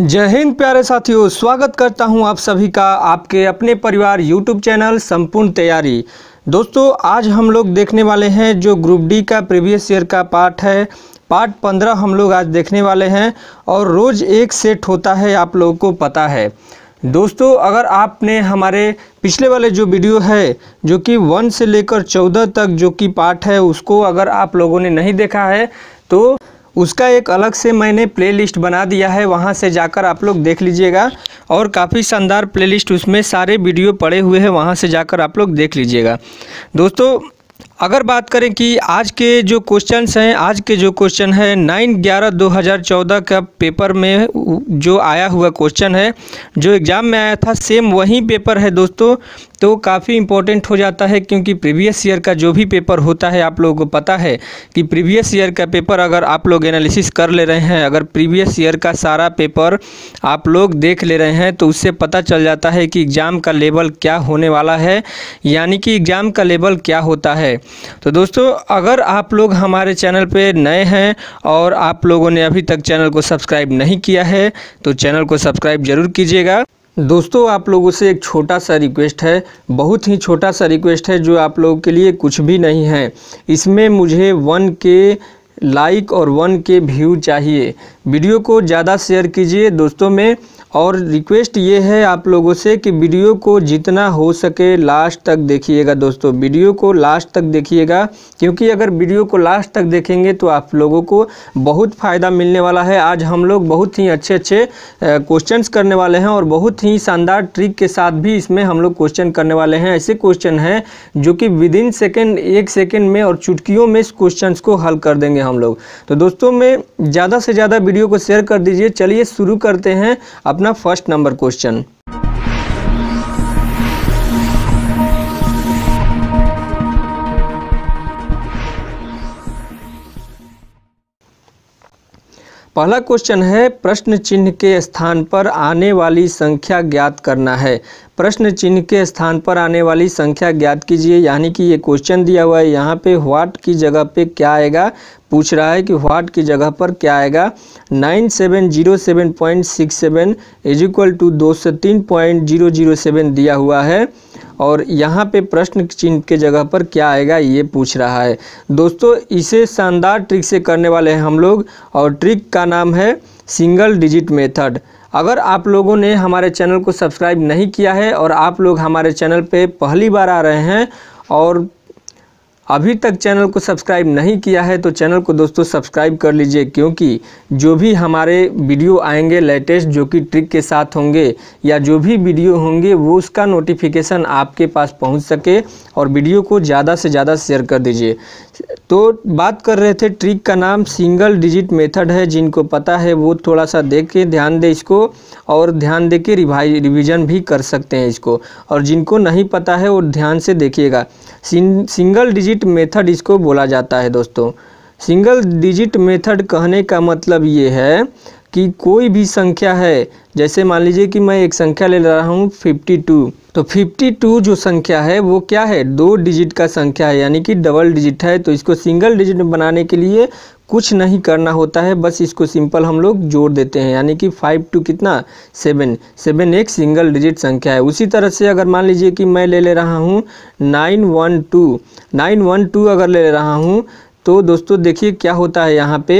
जय हिंद प्यारे साथियों स्वागत करता हूं आप सभी का आपके अपने परिवार यूट्यूब चैनल संपूर्ण तैयारी दोस्तों आज हम लोग देखने वाले हैं जो ग्रुप डी का प्रीवियस ईयर का पार्ट है पार्ट पंद्रह हम लोग आज देखने वाले हैं और रोज़ एक सेट होता है आप लोगों को पता है दोस्तों अगर आपने हमारे पिछले वाले जो वीडियो है जो कि वन से लेकर चौदह तक जो कि पार्ट है उसको अगर आप लोगों ने नहीं देखा है तो उसका एक अलग से मैंने प्लेलिस्ट बना दिया है वहाँ से जाकर आप लोग देख लीजिएगा और काफ़ी शानदार प्लेलिस्ट उसमें सारे वीडियो पड़े हुए हैं वहाँ से जाकर आप लोग देख लीजिएगा दोस्तों अगर बात करें कि आज के जो क्वेश्चंस हैं आज के जो क्वेश्चन है नाइन ग्यारह दो हज़ार चौदह का पेपर में जो आया हुआ क्वेश्चन है जो एग्ज़ाम में आया था सेम वही पेपर है दोस्तों तो काफ़ी इम्पोर्टेंट हो जाता है क्योंकि प्रीवियस ईयर का जो भी पेपर होता है आप लोगों को पता है कि प्रीवियस ईयर का पेपर अगर आप लोग एनालिसिस कर ले रहे हैं अगर प्रीवियस ईयर का सारा पेपर आप लोग देख ले रहे हैं तो उससे पता चल जाता है कि एग्ज़ाम का लेवल क्या होने वाला है यानी कि एग्ज़ाम का लेवल क्या होता है तो दोस्तों अगर आप लोग हमारे चैनल पे नए हैं और आप लोगों ने अभी तक चैनल को सब्सक्राइब नहीं किया है तो चैनल को सब्सक्राइब ज़रूर कीजिएगा दोस्तों आप लोगों से एक छोटा सा रिक्वेस्ट है बहुत ही छोटा सा रिक्वेस्ट है जो आप लोगों के लिए कुछ भी नहीं है इसमें मुझे वन के लाइक और वन के व्यू चाहिए वीडियो को ज़्यादा शेयर कीजिए दोस्तों में और रिक्वेस्ट ये है आप लोगों से कि वीडियो को जितना हो सके लास्ट तक देखिएगा दोस्तों वीडियो को लास्ट तक देखिएगा क्योंकि अगर वीडियो को लास्ट तक देखेंगे तो आप लोगों को बहुत फ़ायदा मिलने वाला है आज हम लोग बहुत ही अच्छे अच्छे क्वेश्चंस करने वाले हैं और बहुत ही शानदार ट्रिक के साथ भी इसमें हम लोग क्वेश्चन करने वाले हैं ऐसे क्वेश्चन हैं जो कि विद इन सेकेंड एक सेकेंड में और चुटकियों में इस क्वेश्चन को हल कर देंगे हम लोग तो दोस्तों में ज़्यादा से ज़्यादा वीडियो को शेयर कर दीजिए चलिए शुरू करते हैं अपना अपना फर्स्ट नंबर क्वेश्चन पहला क्वेश्चन है प्रश्न चिन्ह के स्थान पर आने वाली संख्या ज्ञात करना है प्रश्न चिन्ह के स्थान पर आने वाली संख्या ज्ञात कीजिए यानी कि ये क्वेश्चन दिया हुआ है यहाँ पे व्हाट की जगह पे क्या आएगा पूछ रहा है कि व्हाट की जगह पर क्या आएगा nine seven zero seven point six seven is equal to दो सौ तीन पॉइंट जीरो जीरो सेवन दिया हुआ है और यहाँ पे प्रश्न चिन्ह के जगह पर क्या आएगा ये पूछ रहा है दोस्तों इसे शानदार ट्रिक से करने वाले हैं हम लोग और ट्रिक का नाम है सिंगल डिजिट मेथड अगर आप लोगों ने हमारे चैनल को सब्सक्राइब नहीं किया है और आप लोग हमारे चैनल पे पहली बार आ रहे हैं और अभी तक चैनल को सब्सक्राइब नहीं किया है तो चैनल को दोस्तों सब्सक्राइब कर लीजिए क्योंकि जो भी हमारे वीडियो आएंगे लेटेस्ट जो कि ट्रिक के साथ होंगे या जो भी वीडियो होंगे वो उसका नोटिफिकेशन आपके पास पहुंच सके और वीडियो को ज़्यादा से ज़्यादा शेयर कर दीजिए तो बात कर रहे थे ट्रिक का नाम सिंगल डिजिट मेथड है जिनको पता है वो थोड़ा सा देख के ध्यान दे इसको और ध्यान दे के रिवाइज रिविज़न भी कर सकते हैं इसको और जिनको नहीं पता है वो ध्यान से देखिएगा सिंगल डिजिट मेथड इसको बोला जाता है दोस्तों सिंगल डिजिट मेथड कहने का मतलब ये है कि कोई भी संख्या है जैसे मान लीजिए कि मैं एक संख्या ले रहा हूँ 52 तो 52 जो संख्या है वो क्या है दो डिजिट का संख्या है यानी कि डबल डिजिट है तो इसको सिंगल डिजिट बनाने के लिए कुछ नहीं करना होता है बस इसको सिंपल हम लोग जोड़ देते हैं यानी कि फाइव टू कितना सेवन सेवन एक सिंगल डिजिट संख्या है उसी तरह से अगर मान लीजिए कि मैं ले ले रहा हूँ nine one two nine one two अगर ले ले रहा हूँ तो दोस्तों देखिए क्या होता है यहाँ पे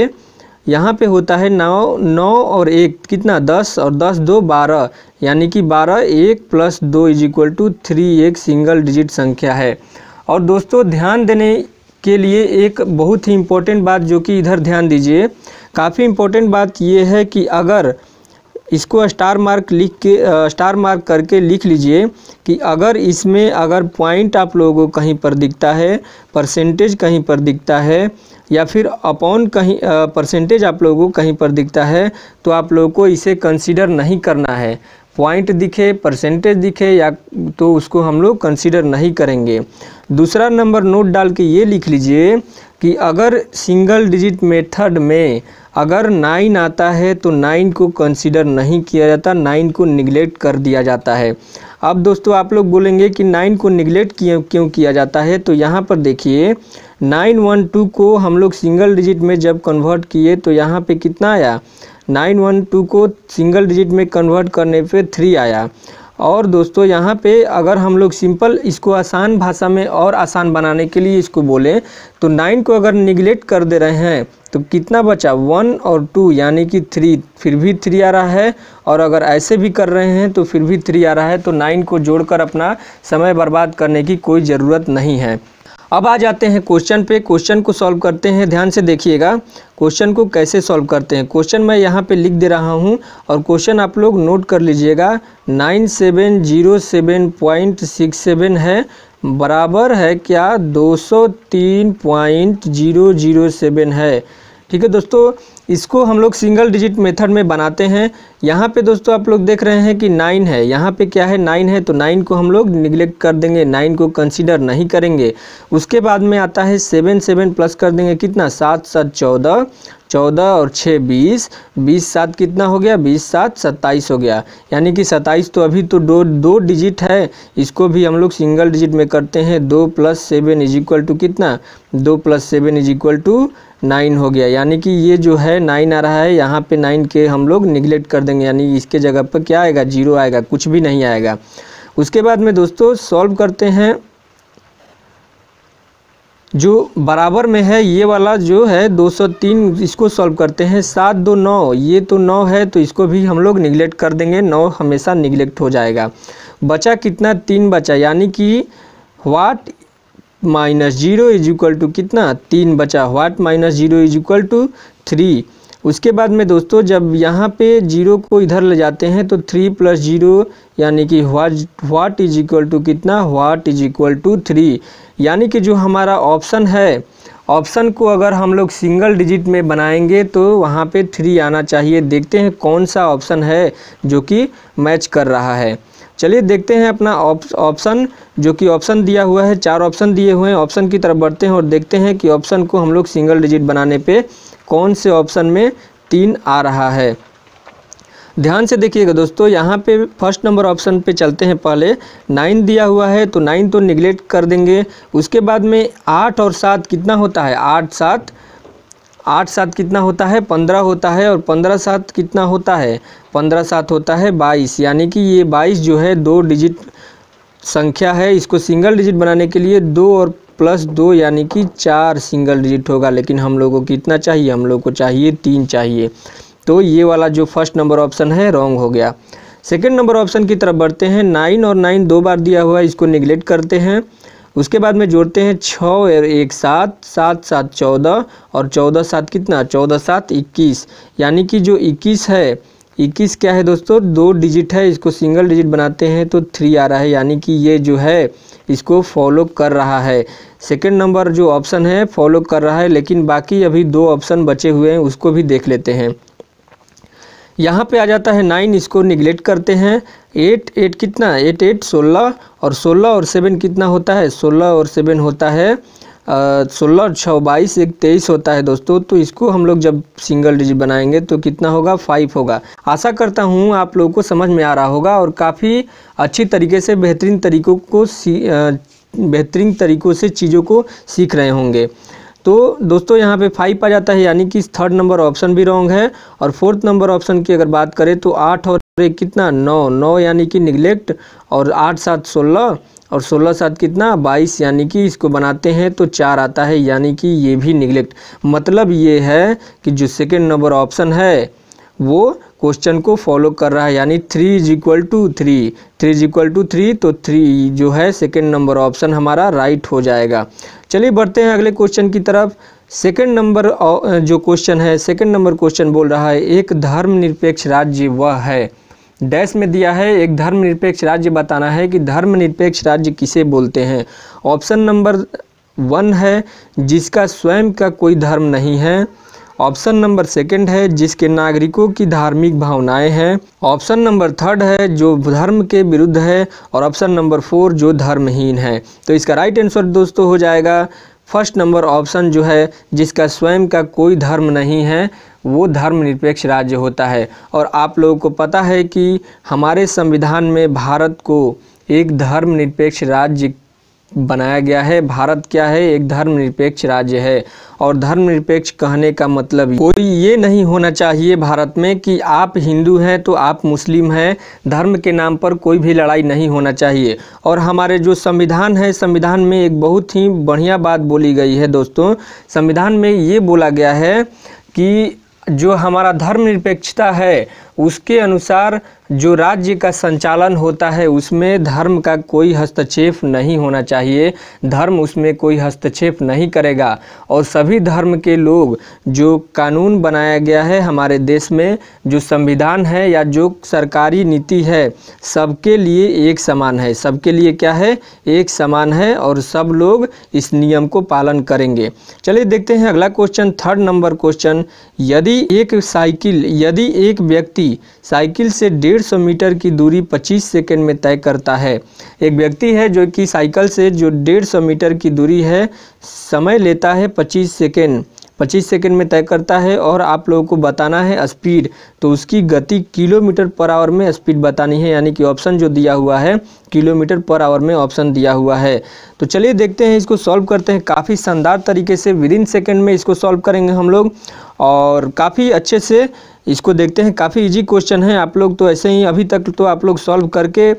यहाँ पे होता है नौ नौ और एक कितना दस और दस दो बारह यानी कि बारह एक प्लस दो इज इक्वल टू थ्री एक सिंगल डिजिट संख्या है और दोस्तों ध्यान देने के लिए एक बहुत ही इम्पोर्टेंट बात जो कि इधर ध्यान दीजिए काफ़ी इम्पोर्टेंट बात ये है कि अगर इसको स्टार मार्क लिख के स्टार मार्क करके लिख लीजिए कि अगर इसमें अगर पॉइंट आप लोगों को कहीं पर दिखता है परसेंटेज कहीं पर दिखता है या फिर अपॉन कहीं परसेंटेज आप लोगों को कहीं पर दिखता है तो आप लोगों को इसे कंसीडर नहीं करना है पॉइंट दिखे परसेंटेज दिखे या तो उसको हम लोग कंसिडर नहीं करेंगे दूसरा नंबर नोट डाल के ये लिख लीजिए कि अगर सिंगल डिजिट मेथड में अगर नाइन आता है तो नाइन को कंसिडर नहीं किया जाता नाइन को निगलेक्ट कर दिया जाता है अब दोस्तों आप लोग बोलेंगे कि नाइन को निगलेक्ट क्यों क्यों किया जाता है तो यहाँ पर देखिए नाइन वन टू को हम लोग सिंगल डिजिट में जब कन्वर्ट किए तो यहाँ पे कितना आया नाइन वन टू को सिंगल डिजिट में कन्वर्ट करने पे थ्री आया और दोस्तों यहाँ पे अगर हम लोग सिंपल इसको आसान भाषा में और आसान बनाने के लिए इसको बोलें तो नाइन को अगर निगलेक्ट कर दे रहे हैं तो कितना बचा वन और टू यानी कि थ्री फिर भी थ्री आ रहा है और अगर ऐसे भी कर रहे हैं तो फिर भी थ्री आ रहा है तो नाइन को जोड़कर अपना समय बर्बाद करने की कोई ज़रूरत नहीं है अब आ जाते हैं क्वेश्चन पे क्वेश्चन को सॉल्व करते हैं ध्यान से देखिएगा क्वेश्चन को कैसे सॉल्व करते हैं क्वेश्चन मैं यहाँ पे लिख दे रहा हूँ और क्वेश्चन आप लोग नोट कर लीजिएगा nine seven zero seven point six seven है बराबर है क्या दो सौ तीन पॉइंट जीरो जीरो सेवन है ठीक है दोस्तों इसको हम लोग सिंगल डिजिट मेथड में बनाते हैं यहाँ पे दोस्तों आप लोग देख रहे हैं कि नाइन है यहाँ पे क्या है नाइन है तो नाइन को हम लोग निगलेक्ट कर देंगे नाइन को कंसीडर नहीं करेंगे उसके बाद में आता है सेवन सेवन प्लस कर देंगे कितना सात सात चौदह चौदह और छः बीस बीस सात कितना हो गया बीस सात सत्ताईस हो गया यानी कि सत्ताईस तो अभी तो दो दो डिजिट है इसको भी हम लोग सिंगल डिजिट में करते हैं दो plus seven is equal to कितना दो plus seven is equal to nine हो गया यानी कि ये जो है नाइन आ रहा है यहाँ पे नाइन के हम लोग निगलेक्ट कर देंगे यानी इसके जगह पर क्या आएगा जीरो आएगा कुछ भी नहीं आएगा उसके बाद में दोस्तों सॉल्व करते हैं जो बराबर में है ये वाला जो है 203 इसको सॉल्व करते हैं सात दो नौ ये तो नौ है तो इसको भी हम लोग निगलेक्ट कर देंगे नौ हमेशा निगलेक्ट हो जाएगा बचा कितना तीन बचा यानी कि what minus zero is equal to कितना तीन बचा what minus zero is equal to three उसके बाद में दोस्तों जब यहाँ पे जीरो को इधर ले जाते हैं तो थ्री प्लस जीरो यानी कि what what is equal to कितना what is equal to three यानी कि जो हमारा ऑप्शन है ऑप्शन को अगर हम लोग सिंगल डिजिट में बनाएंगे तो वहाँ पे थ्री आना चाहिए देखते हैं कौन सा ऑप्शन है जो कि मैच कर रहा है चलिए देखते हैं अपना ऑप्शन जो कि ऑप्शन दिया हुआ है चार ऑप्शन दिए हुए हैं ऑप्शन की तरफ बढ़ते हैं और देखते हैं कि ऑप्शन को हम लोग सिंगल डिजिट बनाने पे कौन से ऑप्शन में तीन आ रहा है ध्यान से देखिएगा दोस्तों यहाँ पे फर्स्ट नंबर ऑप्शन पे चलते हैं पहले नाइन दिया हुआ है तो नाइन तो निगलेक्ट कर देंगे उसके बाद में आठ और सात कितना होता है आठ सात आठ सात कितना होता है पंद्रह होता है और पंद्रह सात कितना होता है पंद्रह सात होता है बाईस यानी कि ये बाईस जो है दो डिजिट संख्या है इसको सिंगल डिजिट बनाने के लिए दो और प्लस दो यानी कि चार सिंगल डिजिट होगा लेकिन हम लोगों को कितना चाहिए हम लोग को चाहिए तीन चाहिए तो ये वाला जो फर्स्ट नंबर ऑप्शन है रॉन्ग हो गया सेकेंड नंबर ऑप्शन की तरफ बढ़ते हैं नाइन और नाइन दो बार दिया हुआ है इसको निगलेक्ट करते हैं उसके बाद में जोड़ते हैं छः और एक सात सात सात चौदह और चौदह सात कितना चौदह सात इक्कीस यानी कि जो इक्कीस है इक्कीस क्या है दोस्तों दो डिजिट है इसको सिंगल डिजिट बनाते हैं तो थ्री आ रहा है यानी कि ये जो है इसको फॉलो कर रहा है सेकंड नंबर जो ऑप्शन है फॉलो कर रहा है लेकिन बाकी अभी दो ऑप्शन बचे हुए हैं उसको भी देख लेते हैं यहाँ पे आ जाता है नाइन इसको निगलेक्ट करते हैं एट एट कितना एट एट सोलह और सोलह और सेवन कितना होता है सोलह और सेवन होता है सोलह और छः बाईस एक तेईस होता है दोस्तों तो इसको हम लोग जब सिंगल डिजिट बनाएंगे तो कितना होगा फाइव होगा आशा करता हूँ आप लोगों को समझ में आ रहा होगा और काफ़ी अच्छी तरीके से बेहतरीन तरीकों को बेहतरीन तरीकों से चीज़ों को सीख रहे होंगे तो दोस्तों यहाँ पे फाइव आ जाता है यानी कि थर्ड नंबर ऑप्शन भी रॉन्ग है और फोर्थ नंबर ऑप्शन की अगर बात करें तो आठ और एक कितना नौ नौ यानी कि निगलेक्ट और आठ सात सोलह और सोलह सात कितना बाईस यानी कि इसको बनाते हैं तो चार आता है यानी कि ये भी निगलेक्ट मतलब ये है कि जो सेकेंड नंबर ऑप्शन है वो क्वेश्चन को फॉलो कर रहा है यानी three is equal to three three is equal to three तो थ्री जो है सेकेंड नंबर ऑप्शन हमारा राइट हो जाएगा चलिए बढ़ते हैं अगले क्वेश्चन की तरफ सेकेंड नंबर जो क्वेश्चन है सेकेंड नंबर क्वेश्चन बोल रहा है एक धर्मनिरपेक्ष राज्य वह है डैश में दिया है एक धर्मनिरपेक्ष राज्य बताना है कि धर्मनिरपेक्ष राज्य किसे बोलते हैं ऑप्शन नंबर वन है जिसका स्वयं का कोई धर्म नहीं है ऑप्शन नंबर सेकंड है जिसके नागरिकों की धार्मिक भावनाएं हैं ऑप्शन नंबर थर्ड है जो धर्म के विरुद्ध है और ऑप्शन नंबर फोर जो धर्महीन है तो इसका राइट आंसर दोस्तों हो जाएगा फर्स्ट नंबर ऑप्शन जो है जिसका स्वयं का कोई धर्म नहीं है वो धर्मनिरपेक्ष राज्य होता है और आप लोगों को पता है कि हमारे संविधान में भारत को एक धर्मनिरपेक्ष राज्य बनाया गया है भारत क्या है एक धर्मनिरपेक्ष राज्य है और धर्मनिरपेक्ष कहने का मतलब कोई ये नहीं होना चाहिए भारत में कि आप हिंदू हैं तो आप मुस्लिम हैं धर्म के नाम पर कोई भी लड़ाई नहीं होना चाहिए और हमारे जो संविधान है संविधान में एक बहुत ही बढ़िया बात बोली गई है दोस्तों संविधान में ये बोला गया है कि जो हमारा धर्मनिरपेक्षता है उसके अनुसार जो राज्य का संचालन होता है उसमें धर्म का कोई हस्तक्षेप नहीं होना चाहिए धर्म उसमें कोई हस्तक्षेप नहीं करेगा और सभी धर्म के लोग जो कानून बनाया गया है हमारे देश में जो संविधान है या जो सरकारी नीति है सबके लिए एक समान है सबके लिए क्या है एक समान है और सब लोग इस नियम को पालन करेंगे चलिए देखते हैं अगला क्वेश्चन थर्ड नंबर क्वेश्चन यदि एक साइकिल यदि एक व्यक्ति साइकिल से 150 मीटर की दूरी 25 सेकंड में तय करता है एक व्यक्ति है जो कि साइकिल से जो 150 मीटर की दूरी है समय लेता है 25 सेकंड 25 सेकंड में तय करता है और आप लोगों को बताना है स्पीड तो उसकी गति किलोमीटर पर आवर में स्पीड बतानी है यानी कि ऑप्शन जो दिया हुआ है किलोमीटर पर आवर में ऑप्शन दिया हुआ है तो चलिए देखते हैं इसको सॉल्व करते हैं काफ़ी शानदार तरीके से विद इन सेकेंड में इसको सॉल्व करेंगे हम लोग और काफ़ी अच्छे से इसको देखते हैं काफ़ी इजी क्वेश्चन है आप लोग तो ऐसे ही अभी तक तो आप लोग सॉल्व करके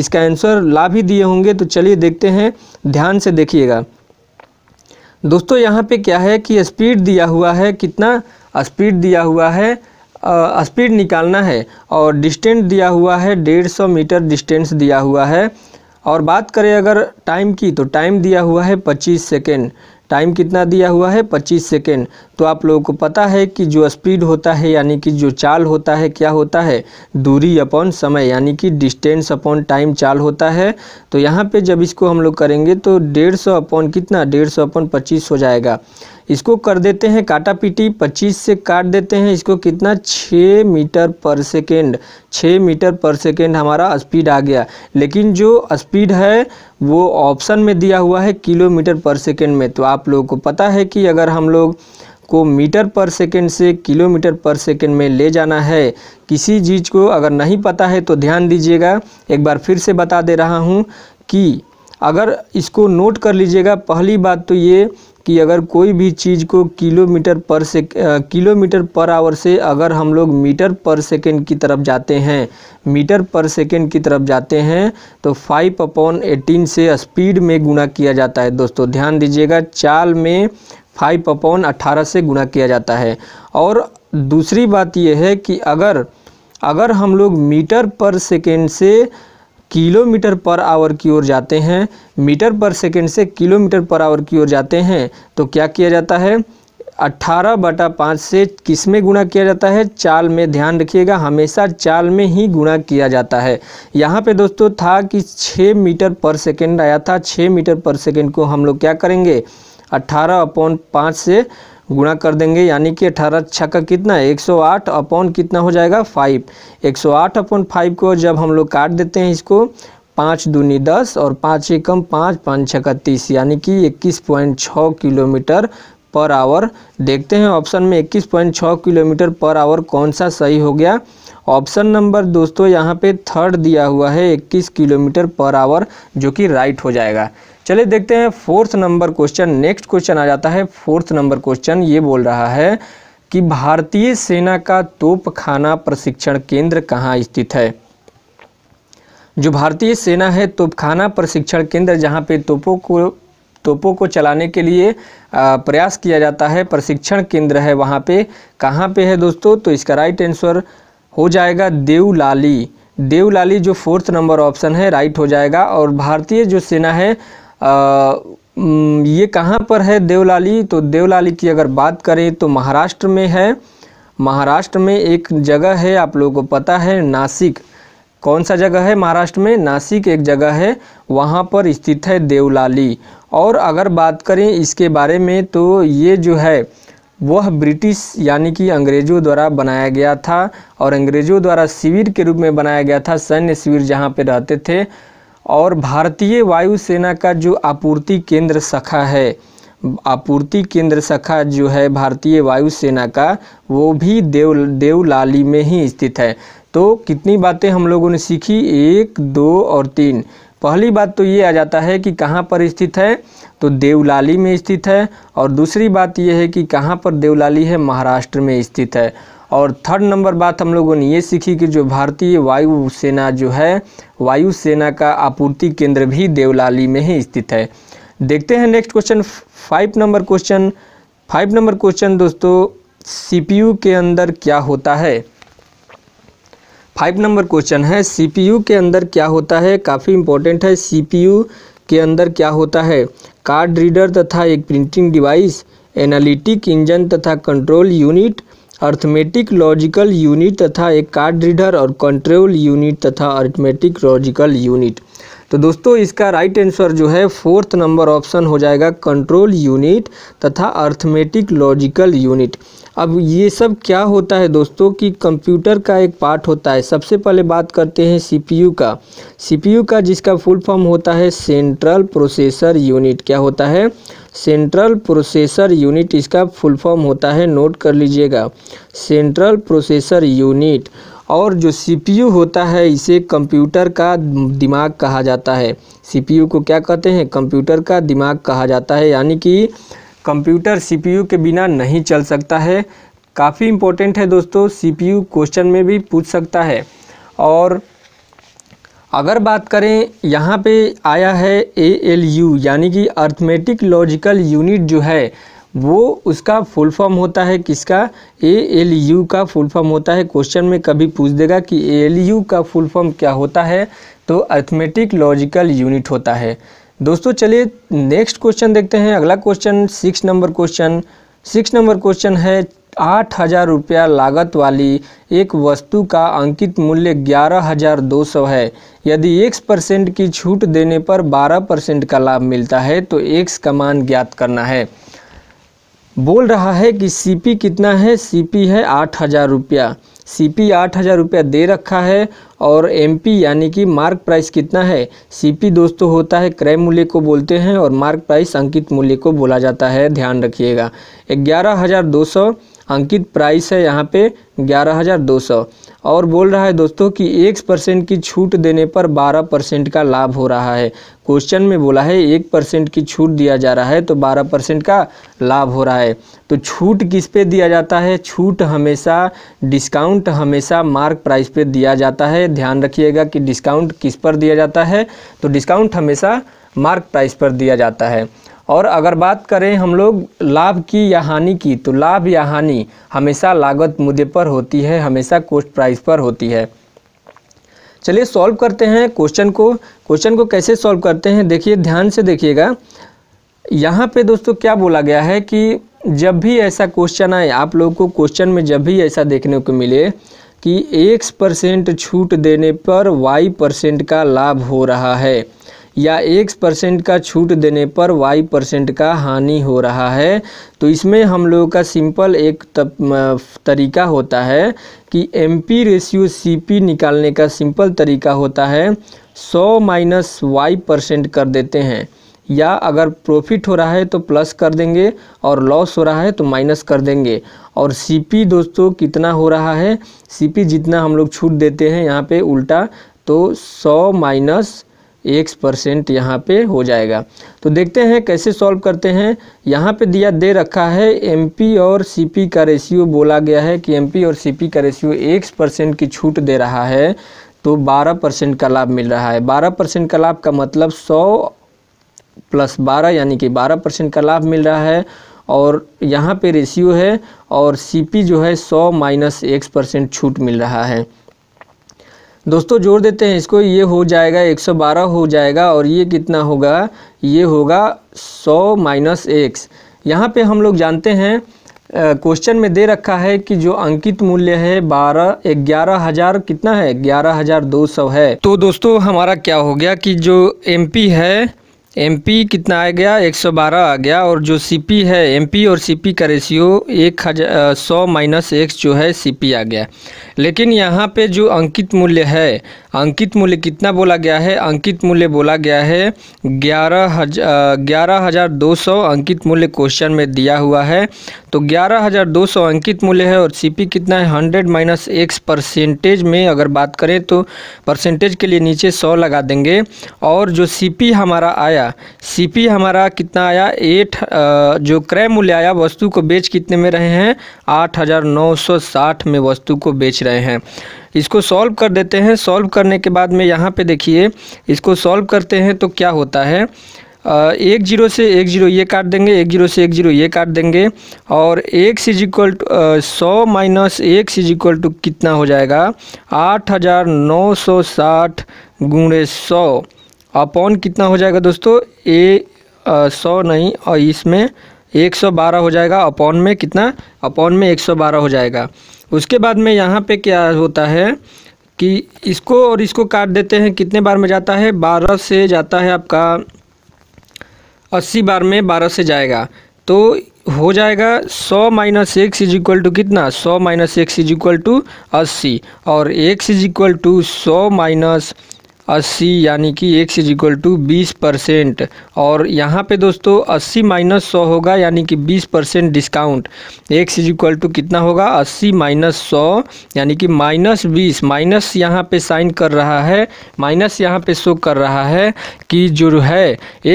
इसका आंसर ला भी दिए होंगे तो चलिए देखते हैं ध्यान से देखिएगा दोस्तों यहाँ पे क्या है कि स्पीड दिया हुआ है कितना स्पीड दिया हुआ है स्पीड निकालना है और डिस्टेंस दिया हुआ है डेढ़ सौ मीटर डिस्टेंस दिया हुआ है और बात करें अगर टाइम की तो टाइम दिया हुआ है पच्चीस सेकेंड टाइम कितना दिया हुआ है पच्चीस सेकेंड तो आप लोगों को पता है कि जो स्पीड होता है यानी कि जो चाल होता है क्या होता है दूरी अपॉन समय यानी कि डिस्टेंस अपॉन टाइम चाल होता है तो यहाँ पे जब इसको हम लोग करेंगे तो डेढ़ सौ अपॉन कितना डेढ़ सौ अपॉन पच्चीस हो जाएगा इसको कर देते हैं काटा पीटी पच्चीस से काट देते हैं इसको कितना छः मीटर पर सेकेंड छः मीटर पर सेकेंड हमारा स्पीड आ गया लेकिन जो स्पीड है वो ऑप्शन में दिया हुआ है किलोमीटर पर सेकेंड में तो आप लोगों को पता है कि अगर हम लोग को मीटर पर सेकेंड से किलोमीटर पर सेकेंड में ले जाना है किसी चीज़ को अगर नहीं पता है तो ध्यान दीजिएगा एक बार फिर से बता दे रहा हूँ कि अगर इसको नोट कर लीजिएगा पहली बात तो ये कि अगर कोई भी चीज़ को किलोमीटर पर से किलोमीटर पर आवर से अगर हम लोग मीटर पर सेकेंड की तरफ जाते हैं मीटर पर सेकेंड की तरफ जाते हैं तो फाइव अपॉन एटीन से स्पीड में गुणा किया जाता है दोस्तों ध्यान दीजिएगा चाल में फाइव अपॉन अट्ठारह से गुणा किया जाता है और दूसरी बात यह है कि अगर अगर हम लोग मीटर पर सेकेंड से किलोमीटर पर आवर की ओर जाते हैं मीटर पर सेकेंड से किलोमीटर पर आवर की ओर जाते हैं तो क्या किया जाता है अट्ठारह बटा पाँच से किस में गुणा किया जाता है चाल में ध्यान रखिएगा हमेशा चाल में ही गुणा किया जाता है यहाँ पे दोस्तों था कि छः मीटर पर सेकेंड आया था छः मीटर पर सेकेंड को हम लोग क्या करेंगे अट्ठारह अपॉन पाँच से गुणा कर देंगे यानी कि अठारह का कितना है 108 अपॉन कितना हो जाएगा फाइव 108 अपॉन फाइव को जब हम लोग काट देते हैं इसको पाँच दूनी दस और पाँच एकम पाँच पाँच का तीस यानी कि इक्कीस पॉइंट छः किलोमीटर पर आवर देखते हैं ऑप्शन में इक्कीस पॉइंट छः किलोमीटर पर आवर कौन सा सही हो गया ऑप्शन नंबर दोस्तों यहाँ पे थर्ड दिया हुआ है इक्कीस किलोमीटर पर आवर जो कि राइट हो जाएगा चलिए देखते हैं fourth number question next question आ जाता है फोर्थ नंबर क्वेश्चन ये बोल रहा है कि भारतीय सेना का तोपखाना प्रशिक्षण केंद्र कहाँ स्थित है जो भारतीय सेना है तोपखाना प्रशिक्षण केंद्र जहाँ पे तोपों को तोपों को चलाने के लिए प्रयास किया जाता है प्रशिक्षण केंद्र है वहाँ पे कहाँ पे है दोस्तों तो इसका राइट आंसर हो जाएगा देवलाली देवलाली जो फोर्थ नंबर ऑप्शन है राइट हो जाएगा और भारतीय जो सेना है ये कहाँ पर है देवलाली तो देवलाली की अगर बात करें तो महाराष्ट्र में है महाराष्ट्र में एक जगह है आप लोगों को पता है नासिक कौन सा जगह है महाराष्ट्र में नासिक एक जगह है वहाँ पर स्थित है देवलाली और अगर बात करें इसके बारे में तो ये जो है वह ब्रिटिश यानी कि अंग्रेज़ों द्वारा बनाया गया था और अंग्रेज़ों द्वारा शिविर के रूप में बनाया गया था सैन्य शिविर जहाँ पे रहते थे और भारतीय वायुसेना का जो आपूर्ति केंद्र शाखा है आपूर्ति केंद्र शाखा जो है भारतीय वायुसेना का वो भी देव देवलाली में ही स्थित है तो कितनी बातें हम लोगों ने सीखी एक दो और तीन पहली बात तो ये आ जाता है कि कहाँ पर स्थित है तो देवलाली में स्थित है और दूसरी बात यह है कि कहाँ पर देवलाली है महाराष्ट्र में स्थित है और थर्ड नंबर बात हम लोगों ने ये सीखी कि जो भारतीय वायुसेना जो है वायुसेना का आपूर्ति केंद्र भी देवलाली में ही स्थित है देखते हैं next question five number question five number question दोस्तों सी के अंदर क्या होता है फाइव नंबर क्वेश्चन है सी के अंदर क्या होता है काफ़ी इंपॉर्टेंट है सी के अंदर क्या होता है कार्ड रीडर तथा एक प्रिंटिंग डिवाइस एनालिटिक इंजन तथा control unit arithmetic logical unit तथा एक कार्ड रीडर और कंट्रोल यूनिट तथा अर्थमेटिक लॉजिकल यूनिट तो दोस्तों इसका राइट आंसर जो है फोर्थ नंबर ऑप्शन हो जाएगा कंट्रोल यूनिट तथा अर्थमेटिक लॉजिकल यूनिट अब ये सब क्या होता है दोस्तों कि कंप्यूटर का एक पार्ट होता है सबसे पहले बात करते हैं सीपीयू का सीपीयू का जिसका फुल फॉर्म होता है सेंट्रल प्रोसेसर यूनिट क्या होता है सेंट्रल प्रोसेसर यूनिट इसका फुल फॉर्म होता है नोट कर लीजिएगा सेंट्रल प्रोसेसर यूनिट और जो सीपीयू होता है इसे कंप्यूटर का दिमाग कहा जाता है सीपीयू को क्या कहते हैं कंप्यूटर का दिमाग कहा जाता है यानी कि कंप्यूटर सीपीयू के बिना नहीं चल सकता है काफ़ी इम्पोर्टेंट है दोस्तों सीपीयू क्वेश्चन में भी पूछ सकता है और अगर बात करें यहाँ पे आया है ए एल यू यानी कि अर्थमेटिक लॉजिकल यूनिट जो है वो उसका फुल फॉर्म होता है किसका ए एल यू का फुल फॉर्म होता है क्वेश्चन में कभी पूछ देगा कि ए एल यू का फुल फॉर्म क्या होता है तो अर्थमेटिक लॉजिकल यूनिट होता है दोस्तों चलिए नेक्स्ट क्वेश्चन देखते हैं अगला question six number question six number question है आठ हजार रुपया लागत वाली एक वस्तु का अंकित मूल्य ग्यारह हजार दो सौ है यदि एक्स परसेंट की छूट देने पर बारह परसेंट का लाभ मिलता है तो एक्स का मान ज्ञात करना है बोल रहा है कि सीपी कितना है सीपी है आठ हज़ार रुपया सी पी आठ हज़ार रुपया दे रखा है और एम पी यानी कि मार्क प्राइस कितना है सी पी दोस्तों होता है क्रय मूल्य को बोलते हैं और मार्क प्राइस अंकित मूल्य को बोला जाता है ध्यान रखिएगा ग्यारह हज़ार दो सौ अंकित प्राइस है यहाँ पे 11,200 और बोल रहा है दोस्तों कि एक परसेंट की छूट देने पर 12 परसेंट का लाभ हो रहा है क्वेश्चन में बोला है एक परसेंट की छूट दिया जा रहा है तो 12 परसेंट का लाभ हो रहा है तो छूट किस पे दिया जाता है छूट हमेशा डिस्काउंट हमेशा मार्क प्राइस पे दिया जाता है ध्यान रखिएगा कि डिस्काउंट किस पर दिया जाता है तो डिस्काउंट हमेशा मार्क प्राइस पर दिया जाता है और अगर बात करें हम लोग लाभ की या हानि की तो लाभ या हानि हमेशा लागत मुद्दे पर होती है हमेशा कोस्ट प्राइस पर होती है चलिए सॉल्व करते हैं क्वेश्चन को क्वेश्चन को कैसे सॉल्व करते हैं देखिए ध्यान से देखिएगा यहाँ पे दोस्तों क्या बोला गया है कि जब भी ऐसा क्वेश्चन आए आप लोगों को क्वेश्चन में जब भी ऐसा देखने को मिले कि एक्स परसेंट छूट देने पर वाई परसेंट का लाभ हो रहा है या एक परसेंट का छूट देने पर वाई परसेंट का हानि हो रहा है तो इसमें हम लोगों का सिंपल एक तरीका होता है कि M P ratio C P निकालने का सिंपल तरीका होता है सौ माइनस वाई परसेंट कर देते हैं या अगर प्रॉफिट हो रहा है तो प्लस कर देंगे और लॉस हो रहा है तो माइनस कर देंगे और सीपी दोस्तों कितना हो रहा है सीपी जितना हम लोग छूट देते हैं यहाँ पे उल्टा तो सौ माइनस एक परसेंट यहाँ पे हो जाएगा तो देखते हैं कैसे सॉल्व करते हैं यहाँ पे दिया दे रखा है एमपी और सीपी का रेशियो बोला गया है कि एमपी और सीपी का रेशियो एक परसेंट की छूट दे रहा है तो बारह परसेंट का लाभ मिल रहा है बारह परसेंट का लाभ का मतलब सौ प्लस बारह यानी कि बारह परसेंट का लाभ मिल रहा है और यहाँ पे रेशियो है और सी जो है सौ माइनस परसेंट छूट मिल रहा है दोस्तों जोड़ देते हैं इसको ये हो जाएगा 112 हो जाएगा और ये कितना होगा ये होगा 100 माइनस एक्स यहाँ पर हम लोग जानते हैं क्वेश्चन में दे रखा है कि जो अंकित मूल्य है बारह ग्यारह हजार कितना है ग्यारह हजार दो सौ है तो दोस्तों हमारा क्या हो गया कि जो एमपी है एमपी कितना आ गया 112 आ गया और जो सीपी है एमपी और सीपी का रेशियो एक हज़ार सौ माइनस एक्स जो है सीपी आ गया लेकिन यहाँ पे जो अंकित मूल्य है अंकित मूल्य कितना बोला गया है अंकित मूल्य बोला गया है ग्यारह हज़ार ग्यारह हज़ार दो सौ अंकित मूल्य क्वेश्चन में दिया हुआ है तो ग्यारह हज़ार दो सौ अंकित मूल्य है और सीपी कितना है हंड्रेड माइनस एक्स परसेंटेज में अगर बात करें तो परसेंटेज के लिए नीचे सौ लगा देंगे और जो सीपी हमारा आया सीपी हमारा कितना आया एट जो क्रय मूल्य आया वस्तु को बेच कितने में रहे हैं आठ हज़ार नौ सौ साठ में वस्तु को बेच रहे हैं इसको सॉल्व कर देते हैं सॉल्व करने के बाद में यहाँ पे देखिए इसको सॉल्व करते हैं तो क्या होता है एक जीरो से एक जीरो ये काट देंगे एक जीरो से एक जीरो ये काट देंगे और एक सीज इक्वल टू सौ माइनस एक सीज इक्वल टू कितना हो जाएगा आठ हज़ार नौ सौ साठ गुणे सौ अपॉन कितना हो जाएगा दोस्तों ए सौ नहीं और इसमें एक सौ बारह हो जाएगा अपॉन में कितना अपॉन में एक सौ बारह हो जाएगा उसके बाद में यहाँ पर क्या होता है कि इसको और इसको काट देते हैं कितने बार में जाता है बारह से जाता है आपका अस्सी बार में बारह से जाएगा तो हो जाएगा सौ minus x is equal to कितना सौ minus x is equal to अस्सी और एक्स इज इक्वल टू सौ माइनस अस्सी यानी कि एक्स इज इक्वल टू बीस परसेंट और यहाँ पे दोस्तों अस्सी माइनस सौ होगा यानी कि बीस percent discount x is equal to कितना होगा अस्सी माइनस सौ यानी कि माइनस बीस माइनस यहाँ पे साइन कर रहा है माइनस यहाँ पे शो कर रहा है कि जो है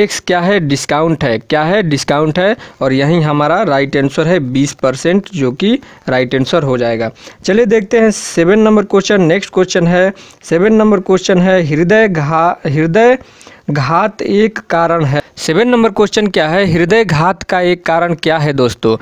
एक्स क्या है डिस्काउंट है क्या है डिस्काउंट है और यही हमारा राइट आंसर है बीस परसेंट जो कि राइट आंसर हो जाएगा चलिए देखते हैं seven number question next question है सेवन नंबर क्वेश्चन है हृदय घा हृदय घात एक कारण है सेवन नंबर क्वेश्चन क्या है हृदय घात का एक कारण क्या है दोस्तों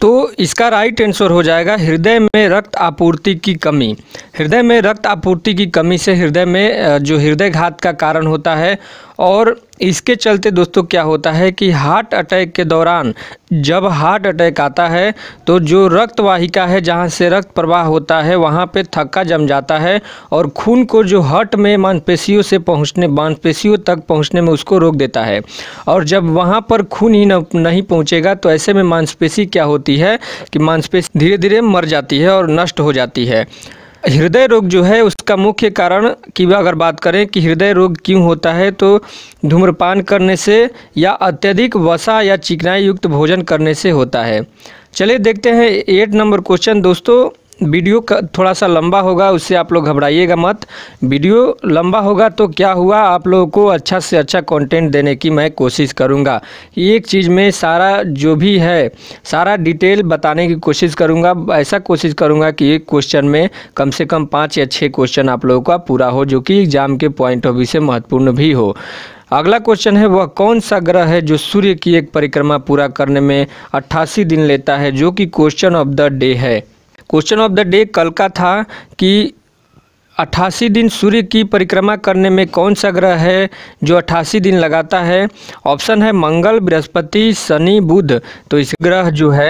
तो इसका राइट आंसर हो जाएगा हृदय में रक्त आपूर्ति की कमी हृदय में रक्त आपूर्ति की कमी से हृदय में जो हृदय घात का कारण होता है और इसके चलते दोस्तों क्या होता है कि हार्ट अटैक के दौरान जब हार्ट अटैक आता है तो जो रक्तवाहिका है जहाँ से रक्त प्रवाह होता है वहाँ पे थक्का जम जाता है और खून को जो हट में मांसपेशियों से पहुँचने मांसपेशियों तक पहुँचने में उसको रोक देता है और जब वहाँ पर खून ही न, नहीं पहुँचेगा तो ऐसे में मांसपेशी क्या होती है कि मांसपेशी धीरे धीरे मर जाती है और नष्ट हो जाती है हृदय रोग जो है उसका मुख्य कारण की अगर बात करें कि हृदय रोग क्यों होता है तो धूम्रपान करने से या अत्यधिक वसा या चिकनाई युक्त भोजन करने से होता है चलिए देखते हैं एट नंबर क्वेश्चन दोस्तों वीडियो का थोड़ा सा लंबा होगा उससे आप लोग घबराइएगा मत वीडियो लंबा होगा तो क्या हुआ आप लोगों को अच्छा से अच्छा कंटेंट देने की मैं कोशिश करूंगा एक चीज़ में सारा जो भी है सारा डिटेल बताने की कोशिश करूंगा ऐसा कोशिश करूंगा कि एक क्वेश्चन में कम से कम पाँच या छः क्वेश्चन आप लोगों का पूरा हो जो कि एग्ज़ाम के पॉइंट ऑफ व्यू से महत्वपूर्ण भी हो अगला क्वेश्चन है वह कौन सा ग्रह है जो सूर्य की एक परिक्रमा पूरा करने में अट्ठासी दिन लेता है जो कि क्वेश्चन ऑफ द डे है क्वेश्चन ऑफ द डे कल का था कि अट्ठासी दिन सूर्य की परिक्रमा करने में कौन सा ग्रह है जो अट्ठासी दिन लगाता है ऑप्शन है मंगल बृहस्पति शनि बुध तो इस ग्रह जो है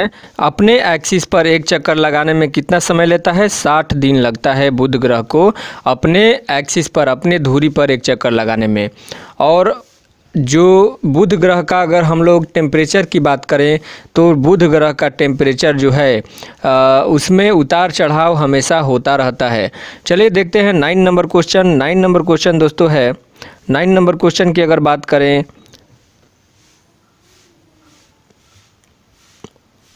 अपने एक्सिस पर एक चक्कर लगाने में कितना समय लेता है साठ दिन लगता है बुध ग्रह को अपने एक्सिस पर अपने धूरी पर एक चक्कर लगाने में और जो बुध ग्रह का अगर हम लोग टेम्परेचर की बात करें तो बुध ग्रह का टेम्परेचर जो है आ, उसमें उतार चढ़ाव हमेशा होता रहता है चलिए देखते हैं nine number question nine number question दोस्तों है नाइन नंबर क्वेश्चन की अगर बात करें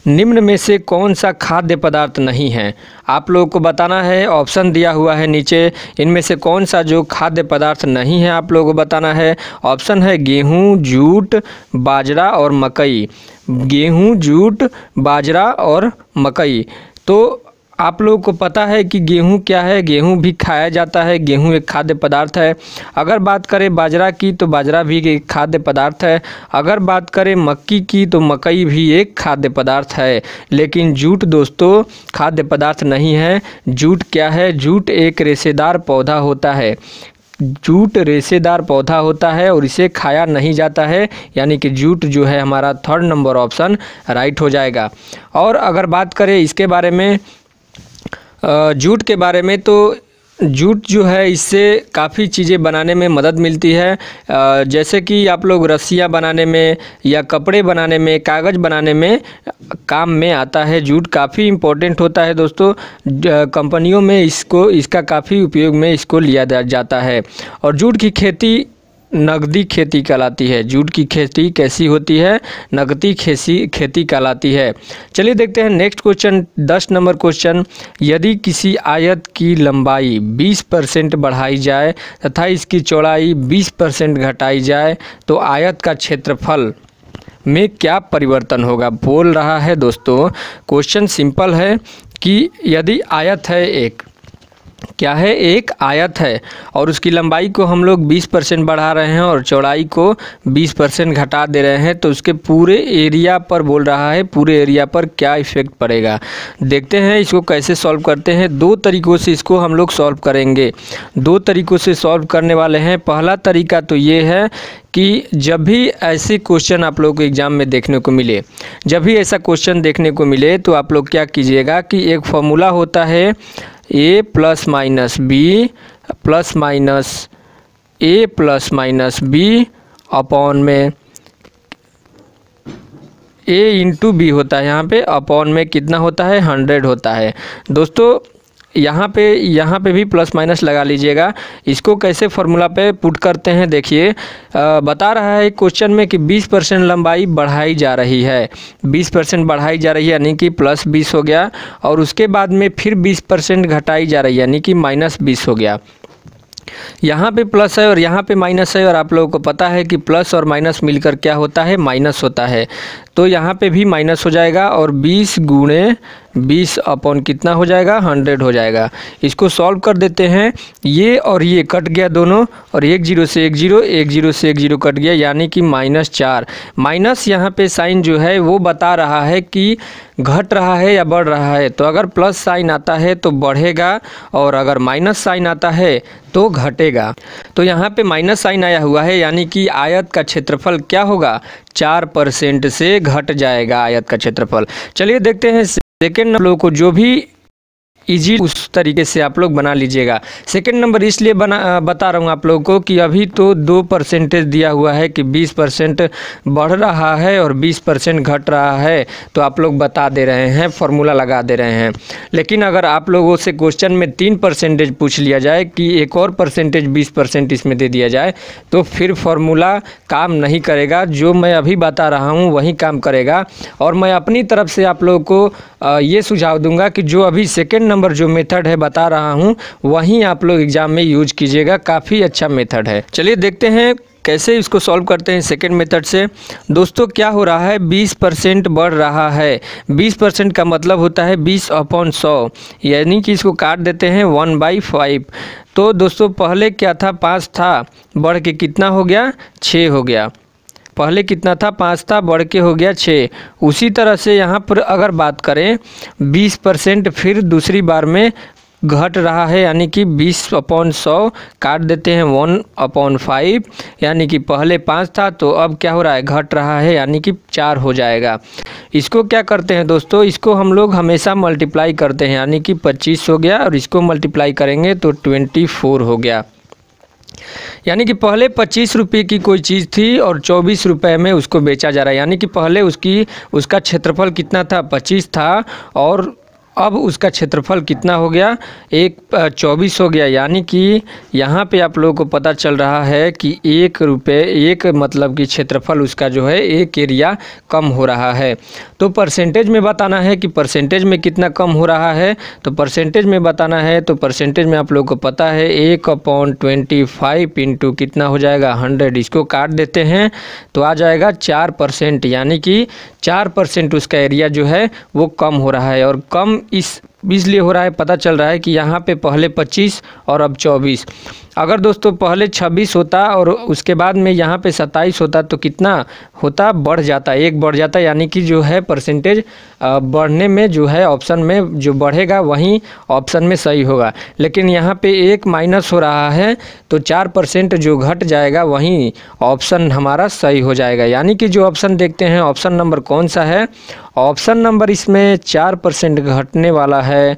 निम्न में से कौन सा खाद्य पदार्थ नहीं है आप लोगों को बताना है ऑप्शन दिया हुआ है नीचे इनमें से कौन सा जो खाद्य पदार्थ नहीं है आप लोगों को बताना है ऑप्शन है गेहूँ जूट बाजरा और मकई गेहूँ जूट बाजरा और मकई तो आप लोगों को पता है कि गेहूं क्या है गेहूं भी खाया जाता है गेहूं एक खाद्य पदार्थ है अगर बात करें बाजरा की तो बाजरा भी एक खाद्य पदार्थ है अगर बात करें मक्की की तो मकई भी एक खाद्य पदार्थ है लेकिन जूट दोस्तों खाद्य पदार्थ नहीं है जूट क्या है जूट एक रेशेदार पौधा होता है जूट रेशेदार पौधा होता है और इसे खाया नहीं जाता है यानी कि जूट जो है हमारा थर्ड नंबर ऑप्शन राइट हो जाएगा और अगर बात करें इसके बारे में जूट के बारे में तो जूट जो है इससे काफ़ी चीज़ें बनाने में मदद मिलती है जैसे कि आप लोग रस्सियाँ बनाने में या कपड़े बनाने में कागज़ बनाने में काम में आता है जूट काफ़ी इम्पोर्टेंट होता है दोस्तों कंपनियों में इसको इसका काफ़ी उपयोग में इसको लिया जाता है और जूट की खेती नगदी खेती कहलाती है जूट की खेती कैसी होती है नगदी खेती खेती कहलाती है चलिए देखते हैं नेक्स्ट क्वेश्चन दस नंबर क्वेश्चन यदि किसी आयत की लंबाई बीस परसेंट बढ़ाई जाए तथा इसकी चौड़ाई बीस परसेंट घटाई जाए तो आयत का क्षेत्रफल में क्या परिवर्तन होगा बोल रहा है दोस्तों क्वेश्चन सिंपल है कि यदि आयत है एक क्या है एक आयत है और उसकी लंबाई को हम लोग 20 परसेंट बढ़ा रहे हैं और चौड़ाई को 20 परसेंट घटा दे रहे हैं तो उसके पूरे एरिया पर बोल रहा है पूरे एरिया पर क्या इफ़ेक्ट पड़ेगा देखते हैं इसको कैसे सॉल्व करते हैं दो तरीक़ों से इसको हम लोग सॉल्व करेंगे दो तरीक़ों से सॉल्व करने वाले हैं पहला तरीका तो ये है कि जब भी ऐसे क्वेश्चन आप लोग को एग्ज़ाम में देखने को मिले जब भी ऐसा क्वेश्चन देखने को मिले तो आप लोग क्या कीजिएगा कि एक फॉर्मूला होता है A plus minus B plus minus A plus minus B upon में ए इंटू बी होता है यहाँ पे अपॉन में कितना होता है हंड्रेड होता है दोस्तों यहाँ पे यहाँ पे भी प्लस माइनस लगा लीजिएगा इसको कैसे फॉर्मूला पे पुट करते हैं देखिए बता रहा है क्वेश्चन में कि 20 परसेंट लंबाई बढ़ाई जा रही है 20 परसेंट बढ़ाई जा रही है यानी कि प्लस बीस हो गया और उसके बाद में फिर 20 परसेंट घटाई जा रही है यानी कि माइनस बीस हो गया यहाँ पे प्लस है और यहाँ पे माइनस है और आप लोगों को पता है कि प्लस और माइनस मिलकर क्या होता है माइनस होता है तो यहाँ पे भी माइनस हो जाएगा और बीस गुणे बीस अपॉन कितना हो जाएगा हंड्रेड हो जाएगा इसको सॉल्व कर देते हैं ये और ये कट गया दोनों और एक जीरो से एक जीरो एक जीरो से एक जीरो कट गया यानी कि माइनस चार माइनस यहाँ पे साइन जो है वो बता रहा है कि घट रहा है या बढ़ रहा है तो अगर प्लस साइन आता है तो बढ़ेगा और अगर माइनस साइन आता है तो घटेगा तो यहाँ पे माइनस साइन आया हुआ है यानी कि आयत का क्षेत्रफल क्या होगा चार परसेंट से घट जाएगा आयत का क्षेत्रफल चलिए देखते हैं सेकेंड नंबर को जो भी ईजी उस तरीके से आप लोग बना लीजिएगा सेकंड नंबर इसलिए बना बता रहा हूँ आप लोगों को कि अभी तो दो परसेंटेज दिया हुआ है कि 20 परसेंट बढ़ रहा है और 20 परसेंट घट रहा है तो आप लोग बता दे रहे हैं फॉर्मूला लगा दे रहे हैं लेकिन अगर आप लोगों से क्वेश्चन में तीन परसेंटेज पूछ लिया जाए कि एक और परसेंटेज बीस परसेंट इसमें दे दिया जाए तो फिर फॉर्मूला काम नहीं करेगा जो मैं अभी बता रहा हूँ वही काम करेगा और मैं अपनी तरफ से आप लोगों को ये सुझाव दूंगा कि जो अभी सेकेंड नंबर जो मेथड है बता रहा हूँ वहीं आप लोग एग्ज़ाम में यूज कीजिएगा काफ़ी अच्छा मेथड है चलिए देखते हैं कैसे इसको सॉल्व करते हैं सेकेंड मेथड से दोस्तों क्या हो रहा है 20 परसेंट बढ़ रहा है 20 परसेंट का मतलब होता है 20 अपॉन सौ यानी कि इसको काट देते हैं वन बाई फाइव तो दोस्तों पहले क्या था पाँच था बढ़ के कितना हो गया छः हो गया पहले कितना था पाँच था बढ़ के हो गया छः उसी तरह से यहाँ पर अगर बात करें बीस परसेंट फिर दूसरी बार में घट रहा है यानी कि 20 अपॉन सौ काट देते हैं वन अपॉन फाइव यानी कि पहले पाँच था तो अब क्या हो रहा है घट रहा है यानी कि चार हो जाएगा इसको क्या करते हैं दोस्तों इसको हम लोग हमेशा मल्टीप्लाई करते हैं यानी कि 25 हो गया और इसको मल्टीप्लाई करेंगे तो 24 हो गया यानी कि पहले पच्चीस रुपये की कोई चीज़ थी और चौबीस रुपये में उसको बेचा जा रहा है यानी कि पहले उसकी उसका क्षेत्रफल कितना था पच्चीस था और अब उसका क्षेत्रफल कितना हो गया एक चौबीस हो गया यानी कि यहाँ पे आप लोगों को पता चल रहा है कि एक रुपये एक मतलब कि क्षेत्रफल उसका जो है एक एरिया कम हो रहा है तो परसेंटेज में बताना है कि परसेंटेज में कितना कम हो रहा है तो परसेंटेज में बताना है तो परसेंटेज में आप लोगों को पता है एक अपॉन ट्वेंटी फाइव इंटू कितना हो जाएगा हंड्रेड इसको काट देते हैं तो आ जाएगा चार परसेंट यानी कि चार परसेंट उसका एरिया जो है वो कम हो रहा है और कम इस इसलिए हो रहा है पता चल रहा है कि यहाँ पे पहले 25 और अब अगर दोस्तों पहले 26 होता और उसके बाद में यहाँ पे 27 होता तो कितना होता बढ़ जाता एक बढ़ जाता यानी कि जो है परसेंटेज बढ़ने में जो है ऑप्शन में जो बढ़ेगा वहीं ऑप्शन में सही होगा लेकिन यहाँ पे एक माइनस हो रहा है तो चार परसेंट जो घट जाएगा वहीं ऑप्शन हमारा सही हो जाएगा यानी कि जो ऑप्शन देखते हैं ऑप्शन नंबर कौन सा है ऑप्शन नंबर इसमें चार परसेंट घटने वाला है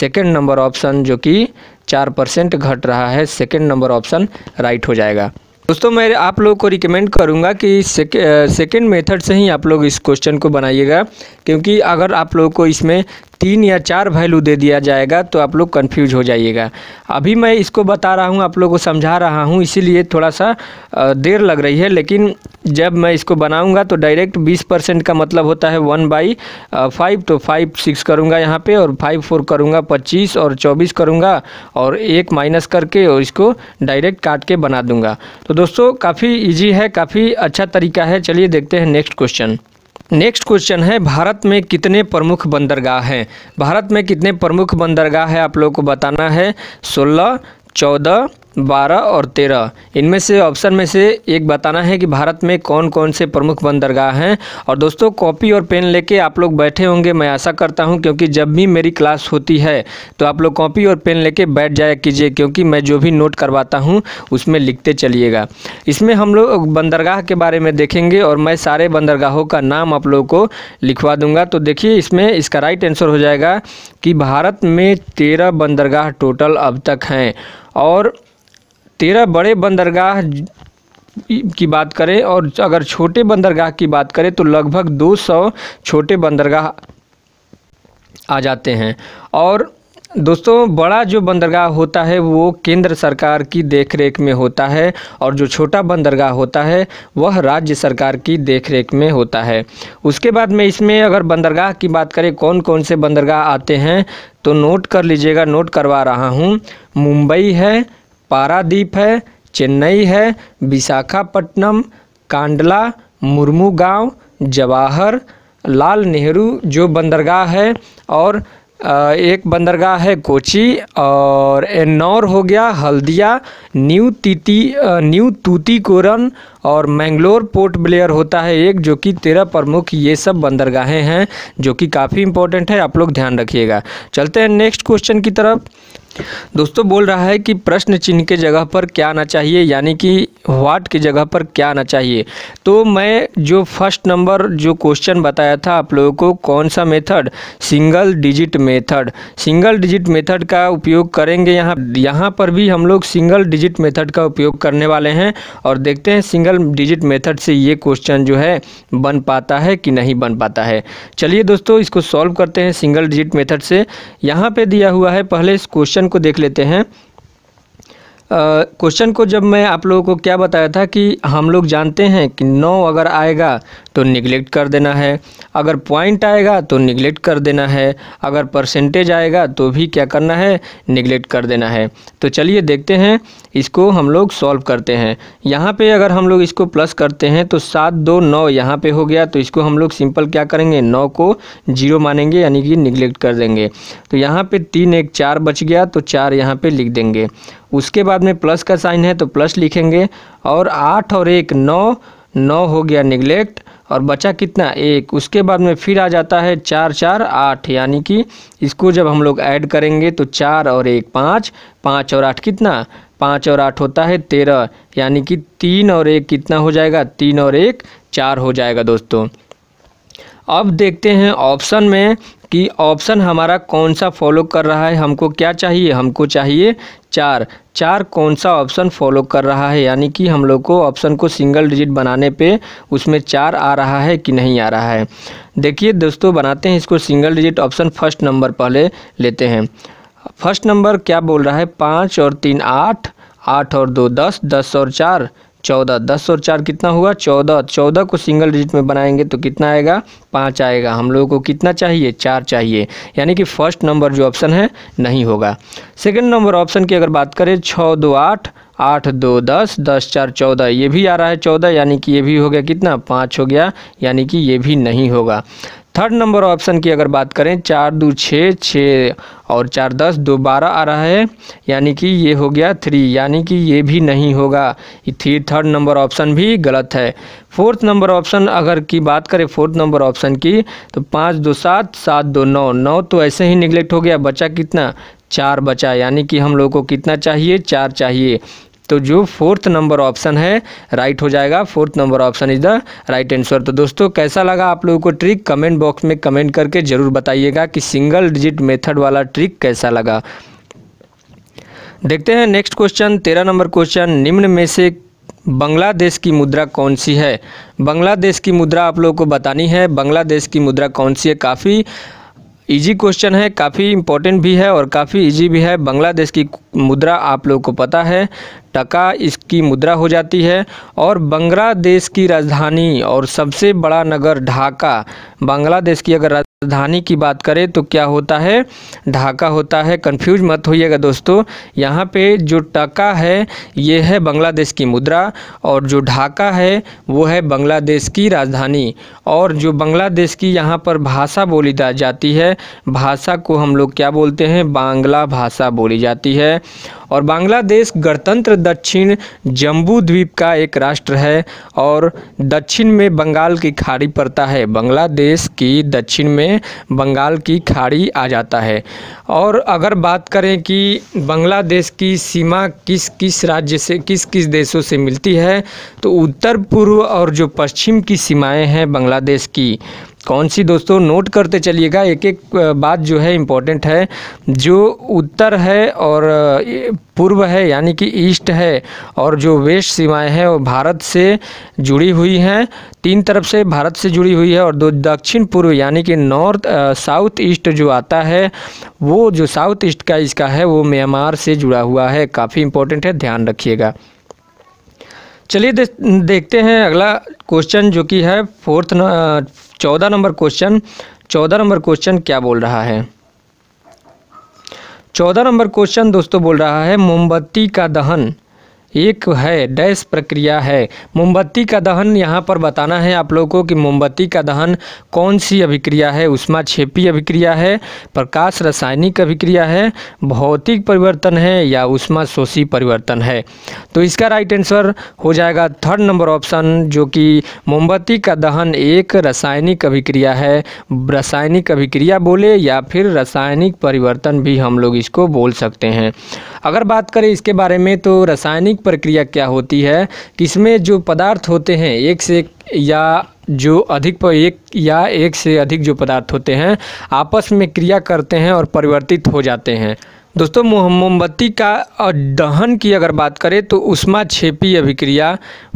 सेकेंड नंबर ऑप्शन जो कि चार परसेंट घट रहा है सेकेंड नंबर ऑप्शन राइट हो जाएगा दोस्तों मैं आप लोग को रिकमेंड करूंगा कि सेकेंड मेथड से ही आप लोग इस क्वेश्चन को बनाइएगा क्योंकि अगर आप लोगों को इसमें तीन या चार वैल्यू दे दिया जाएगा तो आप लोग कन्फ्यूज हो जाइएगा अभी मैं इसको बता रहा हूँ आप लोग को समझा रहा हूँ इसीलिए थोड़ा सा देर लग रही है लेकिन जब मैं इसको बनाऊँगा तो डायरेक्ट बीस परसेंट का मतलब होता है वन बाई फाइव तो फाइव सिक्स करूँगा यहाँ पे और फाइव फोर करूँगा पच्चीस और चौबीस करूँगा और एक माइनस करके और इसको डायरेक्ट काट के बना दूँगा तो दोस्तों काफ़ी ईजी है काफ़ी अच्छा तरीका है चलिए देखते हैं नेक्स्ट क्वेश्चन नेक्स्ट क्वेश्चन है भारत में कितने प्रमुख बंदरगाह हैं भारत में कितने प्रमुख बंदरगाह है आप लोग को बताना है सोलह चौदह बारह और तेरह इनमें से ऑप्शन में से एक बताना है कि भारत में कौन कौन से प्रमुख बंदरगाह हैं और दोस्तों कॉपी और पेन लेके आप लोग बैठे होंगे मैं आशा करता हूं क्योंकि जब भी मेरी क्लास होती है तो आप लोग कॉपी और पेन लेके बैठ जाया कीजिए क्योंकि मैं जो भी नोट करवाता हूँ उसमें लिखते चलिएगा इसमें हम लोग बंदरगाह के बारे में देखेंगे और मैं सारे बंदरगाहों का नाम आप लोगों को लिखवा दूँगा तो देखिए इसमें इसका राइट आंसर हो जाएगा कि भारत में तेरह बंदरगाह टोटल अब तक हैं और तेरह बड़े बंदरगाह की बात करें और अगर छोटे बंदरगाह की बात करें तो लगभग 200 छोटे बंदरगाह आ जाते हैं और दोस्तों बड़ा जो बंदरगाह होता है वो केंद्र सरकार की देखरेख में होता है और जो छोटा बंदरगाह होता है वह राज्य सरकार की देखरेख में होता है उसके बाद में इसमें अगर बंदरगाह की बात करें कौन कौन से बंदरगाह आते हैं तो नोट कर लीजिएगा नोट करवा रहा हूँ मुंबई है पारादीप है चेन्नई है विशाखापट्टनम कांडला मुर्मू गांव जवाहर लाल नेहरू जो बंदरगाह है और एक बंदरगाह है कोची और एन्नौर हो गया हल्दिया न्यू तीती new Tuticorin Mangalore port Blair होता है एक जो कि तेरह प्रमुख ये सब बंदरगाहें हैं जो कि काफ़ी इंपॉर्टेंट है आप लोग ध्यान रखिएगा चलते हैं नेक्स्ट क्वेश्चन की तरफ दोस्तों बोल रहा है कि प्रश्न चिन्ह के जगह पर क्या आना चाहिए यानी कि वाट की जगह पर क्या आना चाहिए तो मैं जो फर्स्ट नंबर जो क्वेश्चन बताया था आप लोगों को कौन सा method single digit method single digit method का उपयोग करेंगे यहाँ यहाँ पर भी हम लोग सिंगल डिजिट मेथड का उपयोग करने वाले हैं और देखते हैं सिंगल डिजिट मेथड से ये क्वेश्चन जो है बन पाता है कि नहीं बन पाता है चलिए दोस्तों इसको सॉल्व करते हैं सिंगल डिजिट मेथड से यहाँ पर दिया हुआ है पहले इस क्वेश्चन को देख लेते हैं क्वेश्चन को जब मैं आप लोगों को क्या बताया था कि हम लोग जानते हैं कि नौ अगर आएगा तो निगलेक्ट कर देना है अगर पॉइंट आएगा तो निगलेक्ट कर देना है अगर परसेंटेज आएगा तो भी क्या करना है निगलेक्ट कर देना है तो चलिए देखते हैं इसको हम लोग सॉल्व करते हैं यहाँ पे अगर हम लोग इसको प्लस करते हैं तो सात दो नौ यहाँ पर हो गया तो इसको हम लोग सिंपल क्या करेंगे नौ को जीरो मानेंगे यानी कि निगलेक्ट कर देंगे तो यहाँ पर तीन एक चार बच गया तो चार यहाँ पर लिख देंगे उसके बाद में प्लस का साइन है तो प्लस लिखेंगे और आठ और एक नौ नौ हो गया निगलेक्ट और बचा कितना एक उसके बाद में फिर आ जाता है चार चार आठ यानी कि इसको जब हम लोग ऐड करेंगे तो चार और एक पाँच पाँच और आठ कितना पाँच और आठ होता है तेरह यानी कि तीन और एक कितना हो जाएगा तीन और एक चार हो जाएगा दोस्तों अब देखते हैं ऑप्शन में कि ऑप्शन हमारा कौन सा फॉलो कर रहा है हमको क्या चाहिए हमको चाहिए चार चार कौन सा ऑप्शन फॉलो कर रहा है यानी कि हम लोग को ऑप्शन को सिंगल डिजिट बनाने पे उसमें चार आ रहा है कि नहीं आ रहा है देखिए दोस्तों बनाते हैं इसको single digit option first number पहले लेते हैं फर्स्ट नंबर क्या बोल रहा है पाँच और तीन आठ आठ और दो दस दस और चार चौदह दस और चार कितना हुआ चौदह चौदह को सिंगल डिजिट में बनाएंगे तो कितना आएगा पाँच आएगा हम लोगों को कितना चाहिए चार चाहिए यानी कि फर्स्ट नंबर जो ऑप्शन है नहीं होगा सेकेंड नंबर ऑप्शन की अगर बात करें छः दो आठ आठ दो दस दस चार चौदह ये भी आ रहा है चौदह यानी कि ये भी हो गया कितना पाँच हो गया यानी कि ये भी नहीं होगा थर्ड नंबर ऑप्शन की अगर बात करें चार दो छः छः और चार दस दो बारह आ रहा है यानी कि ये हो गया थ्री यानी कि ये भी नहीं होगा थ्री थर्ड नंबर ऑप्शन भी गलत है फोर्थ नंबर ऑप्शन अगर की बात करें फोर्थ नंबर ऑप्शन की तो पाँच दो सात सात दो नौ नौ तो ऐसे ही निगलेक्ट हो गया बचा कितना चार बचा यानी कि हम लोगों को कितना चाहिए चार चाहिए तो जो फोर्थ नंबर ऑप्शन है राइट हो जाएगा fourth number option is the right answer तो दोस्तों कैसा लगा आप लोगों को ट्रिक कमेंट बॉक्स में कमेंट करके ज़रूर बताइएगा कि सिंगल डिजिट मेथड वाला ट्रिक कैसा लगा देखते हैं नेक्स्ट क्वेश्चन तेरह नंबर क्वेश्चन निम्न में से बांग्लादेश की मुद्रा कौन सी है बांग्लादेश की मुद्रा आप लोगों को बतानी है बांग्लादेश की मुद्रा कौन सी है काफ़ी इजी क्वेश्चन है काफ़ी इम्पोर्टेंट भी है और काफ़ी इजी भी है बांग्लादेश की मुद्रा आप लोग को पता है टका इसकी मुद्रा हो जाती है और बांग्लादेश की राजधानी और सबसे बड़ा नगर ढाका बांग्लादेश की अगर राजधानी की बात करें तो क्या होता है ढाका होता है कंफ्यूज मत होइएगा दोस्तों यहाँ पे जो टका है ये है बांग्लादेश की मुद्रा और जो ढाका है वो है बांग्लादेश की राजधानी और जो बांग्लादेश की यहाँ पर भाषा बोली जाती है भाषा को हम लोग क्या बोलते हैं बांग्ला भाषा बोली जाती है और बांग्लादेश गणतंत्र दक्षिण जम्बू द्वीप का एक राष्ट्र है और दक्षिण में बंगाल की खाड़ी पड़ता है बांग्लादेश की दक्षिण में में बंगाल की खाड़ी आ जाता है और अगर बात करें कि बांग्लादेश की सीमा किस किस राज्य से किस किस देशों से मिलती है तो उत्तर पूर्व और जो पश्चिम की सीमाएं हैं बांग्लादेश की कौन सी दोस्तों नोट करते चलिएगा एक एक बात जो है इम्पॉर्टेंट है जो उत्तर है और पूर्व है यानी कि ईस्ट है और जो वेस्ट सीमाएं हैं वो भारत से जुड़ी हुई हैं तीन तरफ से भारत से जुड़ी हुई है और दो दक्षिण पूर्व यानी कि नॉर्थ साउथ ईस्ट जो आता है वो जो साउथ ईस्ट का इसका है वो म्यांमार से जुड़ा हुआ है काफ़ी इम्पोर्टेंट है ध्यान रखिएगा चलिए देखते हैं अगला क्वेश्चन जो कि है फोर्थ चौदह नंबर क्वेश्चन चौदह नंबर क्वेश्चन क्या बोल रहा है चौदह नंबर क्वेश्चन दोस्तों बोल रहा है मोमबत्ती का दहन एक है डैश प्रक्रिया है मोमबत्ती का दहन यहाँ पर बताना है आप लोगों को कि मोमबत्ती का दहन कौन सी अभिक्रिया है उष्मा छेपी अभिक्रिया है प्रकाश रासायनिक अभिक्रिया है भौतिक परिवर्तन है या उष्मा शोषी परिवर्तन है तो इसका राइट आंसर हो जाएगा थर्ड नंबर ऑप्शन जो कि मोमबत्ती का दहन एक रासायनिक अभिक्रिया है रासायनिक अभिक्रिया बोले या फिर रासायनिक परिवर्तन भी हम लोग इसको बोल सकते हैं अगर बात करें इसके बारे में तो रासायनिक प्रक्रिया क्या होती है कि इसमें जो पदार्थ होते हैं एक से एक या जो अधिक पर एक या एक से अधिक जो पदार्थ होते हैं आपस में क्रिया करते हैं और परिवर्तित हो जाते हैं दोस्तों मोमबत्ती का दहन की अगर बात करें तो उष्मा छेपी अभिक्रिया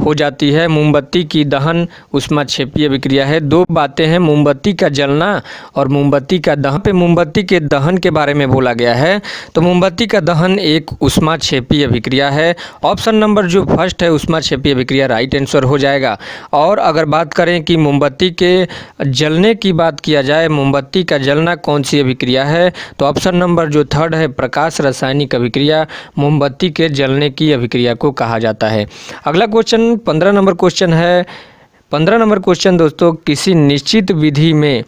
हो जाती है मोमबत्ती की दहन उष्मा छेपी अभिक्रिया है दो बातें हैं मोमबत्ती का जलना और मोमबत्ती का दहन पे मोमबत्ती के दहन के बारे में बोला गया है तो मोमबत्ती का दहन एक उष्मा छेपी अभिक्रिया है ऑप्शन नंबर जो फर्स्ट है उष्मा छेपी अभिक्रिया राइट आंसर हो जाएगा और अगर बात करें कि मोमबत्ती के जलने की बात किया जाए मोमबत्ती का जलना कौन सी अभिक्रिया है तो ऑप्शन नंबर जो थर्ड है प्रकाश रासायनिक अभिक्रिया मोमबत्ती के जलने की अभिक्रिया को कहा जाता है अगला क्वेश्चन पंद्रह नंबर क्वेश्चन है पंद्रह नंबर क्वेश्चन दोस्तों किसी निश्चित विधि में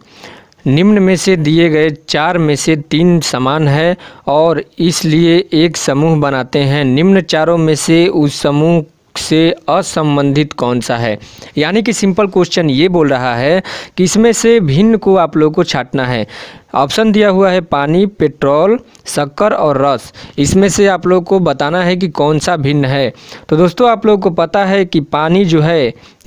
निम्न में से दिए गए चार में से तीन समान है और इसलिए एक समूह बनाते हैं निम्न चारों में से उस समूह से असंबंधित कौन सा है यानी कि सिंपल क्वेश्चन ये बोल रहा है कि इसमें से भिन्न को आप लोगों को छाटना है ऑप्शन दिया हुआ है पानी पेट्रोल शक्कर और रस इसमें से आप लोग को बताना है कि कौन सा भिन्न है तो दोस्तों आप लोग को पता है कि पानी जो है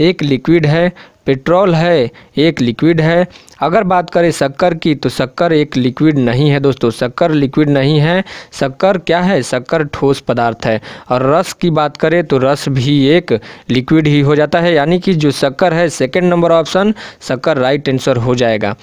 एक लिक्विड है पेट्रोल है एक लिक्विड है अगर बात करें शक्कर की तो शक्कर एक लिक्विड नहीं है दोस्तों शक्कर लिक्विड नहीं है शक्कर क्या है शक्कर ठोस पदार्थ है और रस की बात करें तो रस भी एक लिक्विड ही हो जाता है यानी कि जो शक्कर है सेकेंड नंबर ऑप्शन शक्कर राइट आंसर हो जाएगा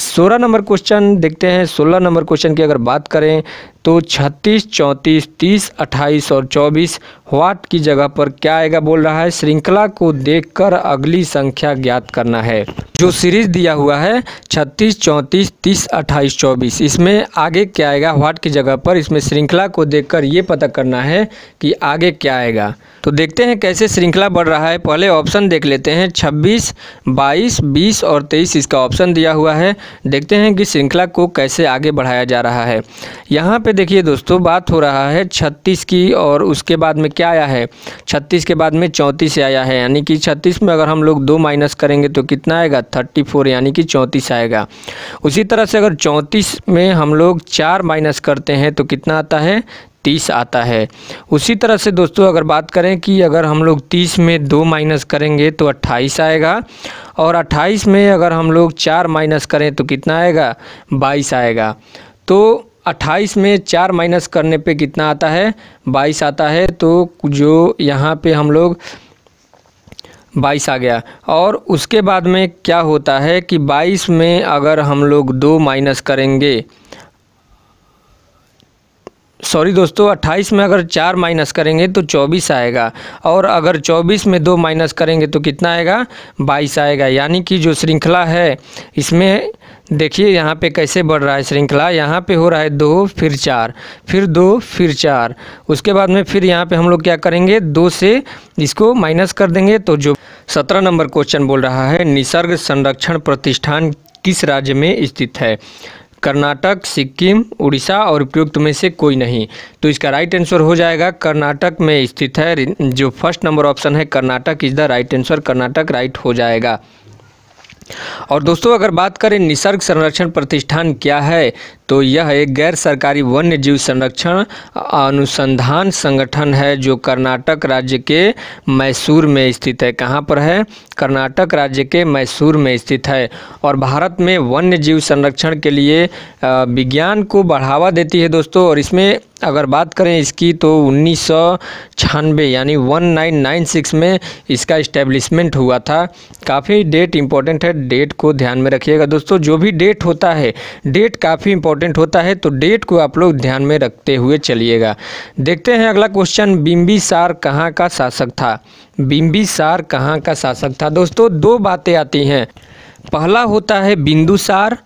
सोलह नंबर क्वेश्चन देखते हैं सोलह नंबर क्वेश्चन की अगर बात करें तो 36, 34, 30, 28 और 24 वाट की जगह पर क्या आएगा बोल रहा है श्रृंखला को देखकर अगली संख्या ज्ञात करना है जो सीरीज दिया हुआ है 36, 34, 30, 28, 24 इसमें आगे क्या आएगा वाट की जगह पर इसमें श्रृंखला को देखकर ये पता करना है कि आगे क्या आएगा तो देखते हैं कैसे श्रृंखला बढ़ रहा है पहले ऑप्शन देख लेते हैं 26, 22, 20 और 23 इसका ऑप्शन दिया हुआ है देखते हैं कि श्रृंखला को कैसे आगे बढ़ाया जा रहा है यहाँ पे देखिए दोस्तों बात हो रहा है छत्तीस की और उसके बाद में क्या आया है छत्तीस के बाद में चौंतीस आया है यानी कि छत्तीस में अगर हम लोग दो माइनस करेंगे तो कितना आएगा थर्टी फोर यानी कि चौंतीस आएगा उसी तरह से अगर चौंतीस में हम लोग चार माइनस करते हैं तो कितना आता है तीस आता है उसी तरह से दोस्तों अगर बात करें कि अगर हम लोग तीस में दो माइनस करेंगे तो अट्ठाईस आएगा और अट्ठाईस में अगर हम लोग चार माइनस करें तो कितना आएगा बाईस आएगा तो अट्ठाईस में चार माइनस करने पे कितना आता है बाईस आता है तो जो यहाँ पे हम लोग बाईस आ गया और उसके बाद में क्या होता है कि बाईस में अगर हम लोग दो माइनस करेंगे सॉरी दोस्तों 28 में अगर चार माइनस करेंगे तो 24 आएगा और अगर 24 में दो माइनस करेंगे तो कितना आएगा 22 आएगा यानी कि जो श्रृंखला है इसमें देखिए यहाँ पे कैसे बढ़ रहा है श्रृंखला यहाँ पे हो रहा है दो फिर चार फिर दो फिर चार उसके बाद में फिर यहाँ पे हम लोग क्या करेंगे दो से इसको माइनस कर देंगे तो जो सत्रह नंबर क्वेश्चन बोल रहा है निसर्ग संरक्षण प्रतिष्ठान किस राज्य में स्थित है कर्नाटक सिक्किम उड़ीसा और उपयुक्त में से कोई नहीं तो इसका राइट आंसर हो जाएगा कर्नाटक में स्थित है जो फर्स्ट नंबर ऑप्शन है Karnataka is the right answer Karnataka right हो जाएगा और दोस्तों अगर बात करें निसर्ग संरक्षण प्रतिष्ठान क्या है तो यह एक गैर सरकारी वन्य जीव संरक्षण अनुसंधान संगठन है जो कर्नाटक राज्य के मैसूर में स्थित है कहाँ पर है कर्नाटक राज्य के मैसूर में स्थित है और भारत में वन्य जीव संरक्षण के लिए विज्ञान को बढ़ावा देती है दोस्तों और इसमें अगर बात करें इसकी तो उन्नीस यानी 1996 में इसका इस्टेब्लिशमेंट हुआ था काफ़ी डेट इम्पोर्टेंट है डेट को ध्यान में रखिएगा दोस्तों जो भी डेट होता है डेट काफ़ी इम्पोर्ट इंपॉर्टेंट होता है तो डेट को आप लोग ध्यान में रखते हुए चलिएगा देखते हैं अगला क्वेश्चन बिम्बिसार कहाँ का शासक था बिम्बिसार कहाँ का शासक था दोस्तों दो बातें आती हैं पहला होता है बिंदुसार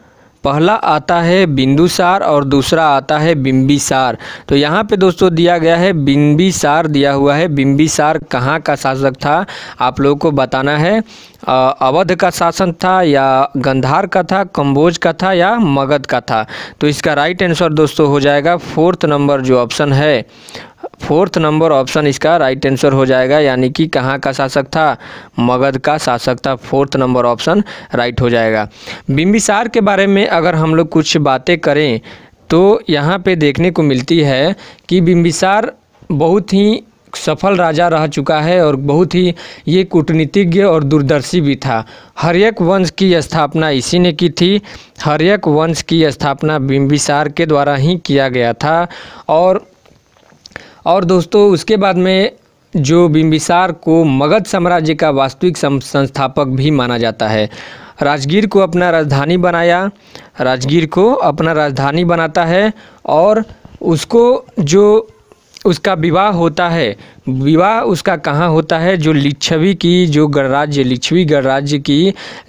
पहला आता है बिंदुसार और दूसरा आता है बिम्बिसार तो यहाँ पे दोस्तों दिया गया है बिम्बिसार दिया हुआ है बिम्बिसार कहाँ का शासक था आप लोगों को बताना है अवध का शासन था या गंधार का था कम्बोज का था या मगध का था तो इसका राइट आंसर दोस्तों हो जाएगा फोर्थ नंबर जो ऑप्शन है फोर्थ नंबर ऑप्शन इसका राइट आंसर हो जाएगा यानी कि कहाँ का शासक था मगध का शासक था फोर्थ नंबर ऑप्शन राइट हो जाएगा बिम्बिसार के बारे में अगर हम लोग कुछ बातें करें तो यहाँ पे देखने को मिलती है कि बिम्बिसार बहुत ही सफल राजा रह चुका है और बहुत ही ये कूटनीतिज्ञ और दूरदर्शी भी था हरियक वंश की स्थापना इसी ने की थी हरियक वंश की स्थापना बिम्बिसार के द्वारा ही किया गया था और और दोस्तों उसके बाद में जो बिम्बिसार को मगध साम्राज्य का वास्तविक संस्थापक भी माना जाता है राजगीर को अपना राजधानी बनाया राजगीर को अपना राजधानी बनाता है और उसको जो उसका विवाह होता है विवाह उसका कहाँ होता है जो लिच्छवी की जो गणराज्य लिच्छवी गणराज्य की